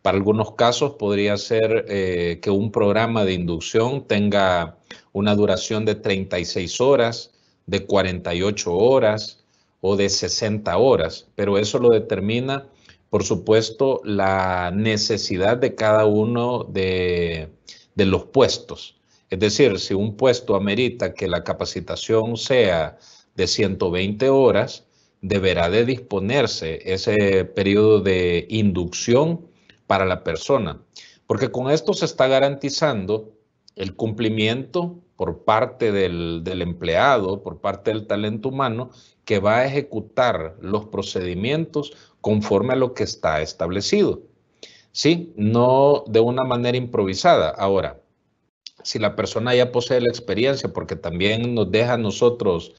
Para algunos casos podría ser eh, que un programa de inducción tenga una duración de 36 horas, de 48 horas o de 60 horas, pero eso lo determina por supuesto, la necesidad de cada uno de, los puestos. Es decir, si un puesto amerita que la capacitación sea de 120 horas, deberá de disponerse ese periodo de inducción para la persona, porque con esto se está garantizando el cumplimiento por parte del, del, empleado, por parte del talento humano, que va a ejecutar los procedimientos conforme a lo que está establecido. ¿Sí? No de una manera improvisada. Ahora, si la persona ya posee la experiencia, porque también nos deja a nosotros,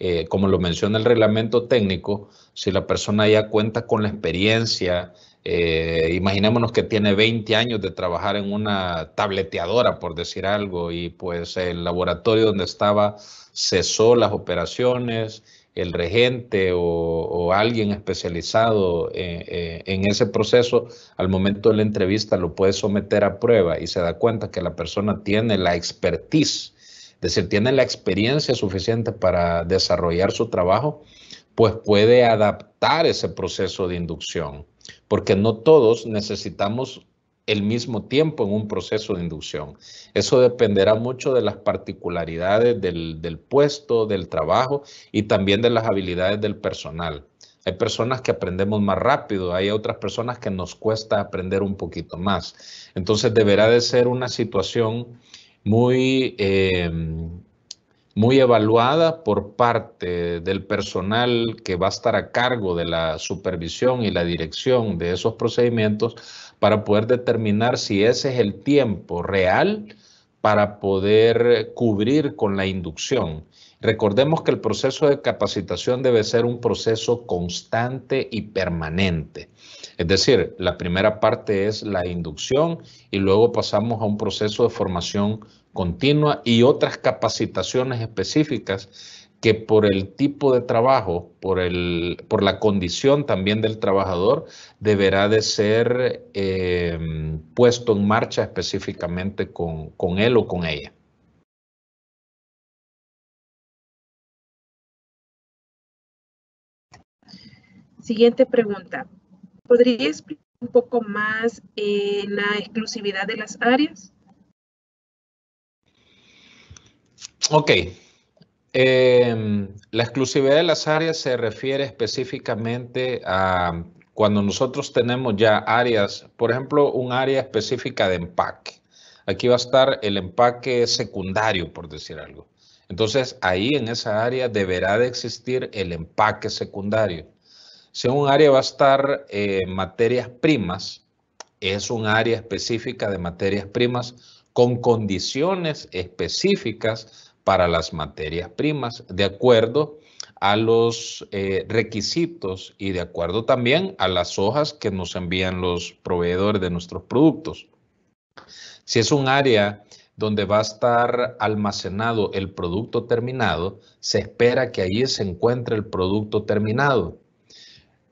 eh, como lo menciona el reglamento técnico, si la persona ya cuenta con la experiencia, eh, imaginémonos que tiene 20 años de trabajar en una tableteadora, por decir algo, y pues el laboratorio donde estaba cesó las operaciones, el regente o, alguien especializado eh, eh, en ese proceso, al momento de la entrevista lo puede someter a prueba y se da cuenta que la persona tiene la expertise, es decir, tiene la experiencia suficiente para desarrollar su trabajo, pues puede adaptar ese proceso de inducción, porque no todos necesitamos el mismo tiempo en un proceso de inducción. Eso dependerá mucho de las particularidades del, puesto, del trabajo y también de las habilidades del personal. Hay personas que aprendemos más rápido, hay otras personas que nos cuesta aprender un poquito más. Entonces deberá de ser una situación muy eh, muy evaluada por parte del personal que va a estar a cargo de la supervisión y la dirección de esos procedimientos para poder determinar si ese es el tiempo real para poder cubrir con la inducción. Recordemos que el proceso de capacitación debe ser un proceso constante y permanente. Es decir, la primera parte es la inducción y luego pasamos a un proceso de formación continua y otras capacitaciones específicas que por el tipo de trabajo, por, la condición también del trabajador, deberá de ser eh, puesto en marcha específicamente con, él o con ella. Siguiente pregunta. ¿Podría explicar un poco más eh, la exclusividad de las áreas? Ok. Em, la exclusividad de las áreas se refiere específicamente a cuando nosotros tenemos ya áreas, por ejemplo, un área específica de empaque. Aquí va a estar el empaque secundario, por decir algo. Entonces, ahí en esa área deberá de existir el empaque secundario. Si un área va a estar eh, materias primas, es un área específica de materias primas, con condiciones específicas para las materias primas, de acuerdo a los eh, requisitos y de acuerdo también a las hojas que nos envían los proveedores de nuestros productos. Si es un área donde va a estar almacenado el producto terminado, se espera que allí se encuentre el producto terminado.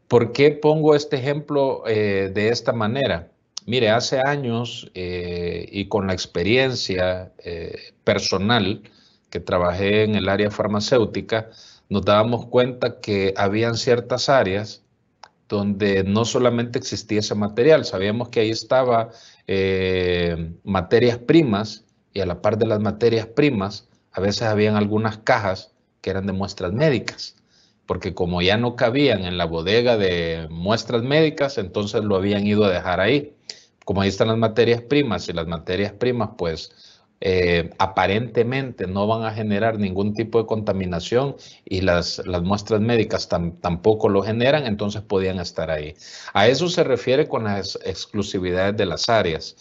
¿Por qué pongo este ejemplo eh, de esta manera? Mire, hace años eh, y con la experiencia eh, personal que trabajé en el área farmacéutica, nos dábamos cuenta que habían ciertas áreas donde no solamente existía ese material, sabíamos que ahí estaba eh, materias primas y a la par de las materias primas, a veces habían algunas cajas que eran de muestras médicas porque como ya no cabían en la bodega de muestras médicas, entonces lo habían ido a dejar ahí. Como ahí están las materias primas y las materias primas pues eh, aparentemente no van a generar ningún tipo de contaminación y las, las muestras médicas tampoco lo generan, entonces podían estar ahí. A eso se refiere con las exclusividades de las áreas.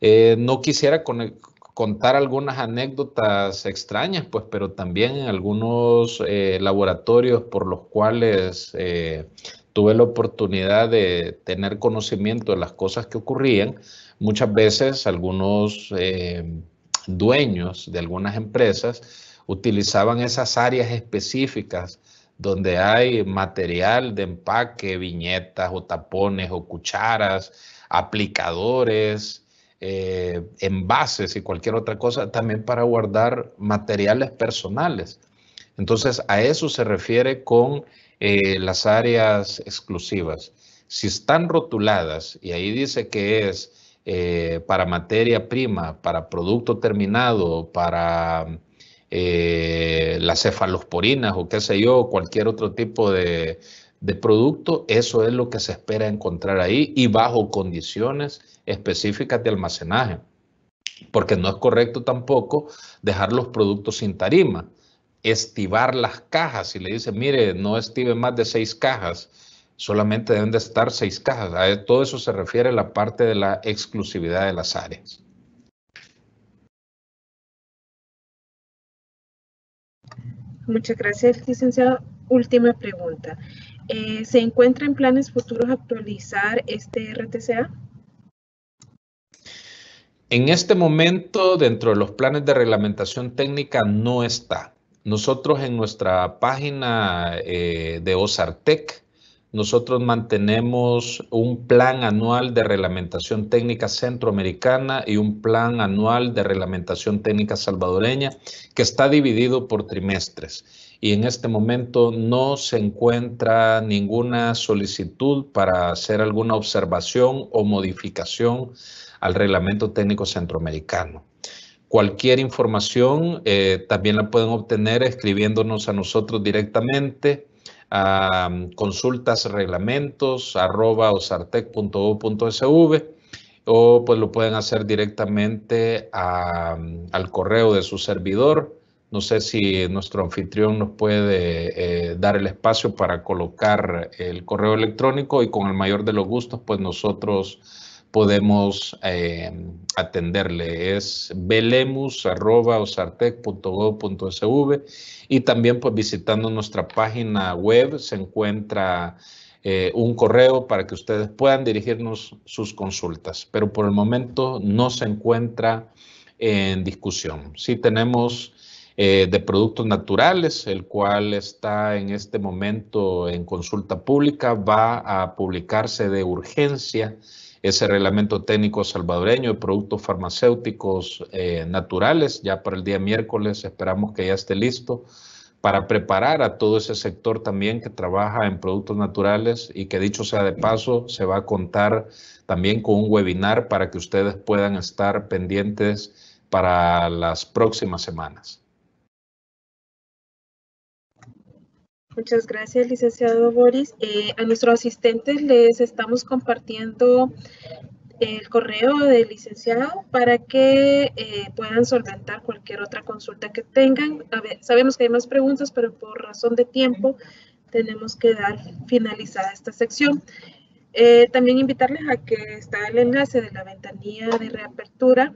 Eh, no quisiera con, contar algunas anécdotas extrañas, pues, pero también en algunos eh, laboratorios por los cuales eh, tuve la oportunidad de tener conocimiento de las cosas que ocurrían, muchas veces algunos eh, dueños de algunas empresas utilizaban esas áreas específicas donde hay material de empaque, viñetas o tapones o cucharas, aplicadores, eh, envases y cualquier otra cosa, también para guardar materiales personales. Entonces, a eso se refiere con eh, las áreas exclusivas. Si están rotuladas y ahí dice que es eh, para materia prima, para producto terminado, para las cefalosporinas o qué sé yo, cualquier otro tipo de, de producto, eso es lo que se espera encontrar ahí y bajo condiciones específicas de almacenaje, porque no es correcto tampoco dejar los productos sin tarima, estivar las cajas, si le dicen, mire, no estive más de seis cajas, solamente deben de estar seis cajas, a e, todo eso se refiere a la parte de la exclusividad de las áreas. Muchas gracias, licenciado. Última pregunta. Eh, ¿Se encuentra en planes futuros actualizar este RTCA? En este momento, dentro de los planes de reglamentación técnica, no está. Nosotros en nuestra página eh, de OSARTEC, nosotros mantenemos un plan anual de reglamentación técnica centroamericana y un plan anual de reglamentación técnica salvadoreña que está dividido por trimestres y en este momento no se encuentra ninguna solicitud para hacer alguna observación o modificación al reglamento técnico centroamericano. Cualquier información eh, también la pueden obtener escribiéndonos a nosotros directamente a consultasreglamentos.osartec.gov.sv o pues lo pueden hacer directamente al correo de su servidor no sé si nuestro anfitrión nos puede eh, dar el espacio para colocar el correo electrónico y con el mayor de los gustos, pues nosotros podemos eh, atenderle. Es belemus.osartec.gov.sv y también pues visitando nuestra página web se encuentra eh, un correo para que ustedes puedan dirigirnos sus consultas. Pero por el momento no se encuentra en discusión. Si tenemos eh, de productos naturales, el cual está en este momento en consulta pública. Va a publicarse de urgencia ese reglamento técnico salvadoreño de productos farmacéuticos eh, naturales. Ya para el día miércoles esperamos que ya esté listo para preparar a todo ese sector también que trabaja en productos naturales y que dicho sea de paso, se va a contar también con un webinar para que ustedes puedan estar pendientes para las próximas semanas. Muchas gracias, licenciado Boris. Eh, a nuestros asistentes les estamos compartiendo el correo del licenciado para que eh, puedan solventar cualquier otra consulta que tengan. sabemos que hay más preguntas, pero por razón de tiempo tenemos que dar finalizada esta sección. Eh, también invitarles a que está el enlace de la ventanilla de reapertura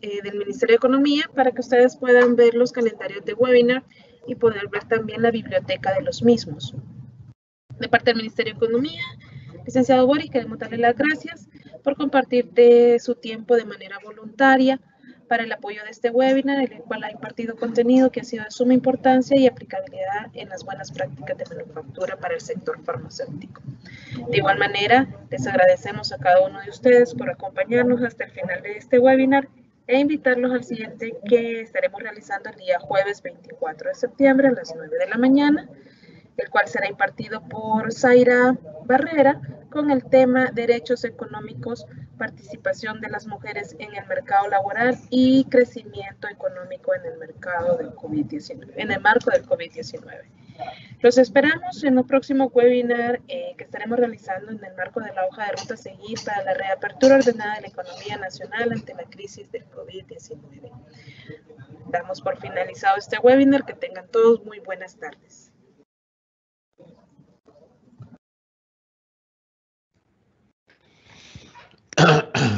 del Ministerio de Economía para que ustedes puedan ver los calendarios de webinar y poder ver también la biblioteca de los mismos. De parte del Ministerio de Economía, licenciado Boris, queremos darle las gracias por compartir su tiempo de manera voluntaria para el apoyo de este webinar, en el cual ha impartido contenido que ha sido de suma importancia y aplicabilidad en las buenas prácticas de manufactura para el sector farmacéutico. De igual manera, les agradecemos a cada uno de ustedes por acompañarnos hasta el final de este webinar e invitarlos al siguiente que estaremos realizando el día jueves 24 de septiembre a las 9 de la mañana, el cual será impartido por Zaira Barrera con el tema Derechos Económicos, Participación de las Mujeres en el Mercado Laboral y Crecimiento Económico en el, mercado del COVID en el marco del COVID-19. Los esperamos en un próximo webinar eh, que estaremos realizando en el marco de la hoja de ruta seguida para la reapertura ordenada de la economía nacional ante la crisis del COVID-19. Damos por finalizado este webinar. Que tengan todos muy buenas tardes.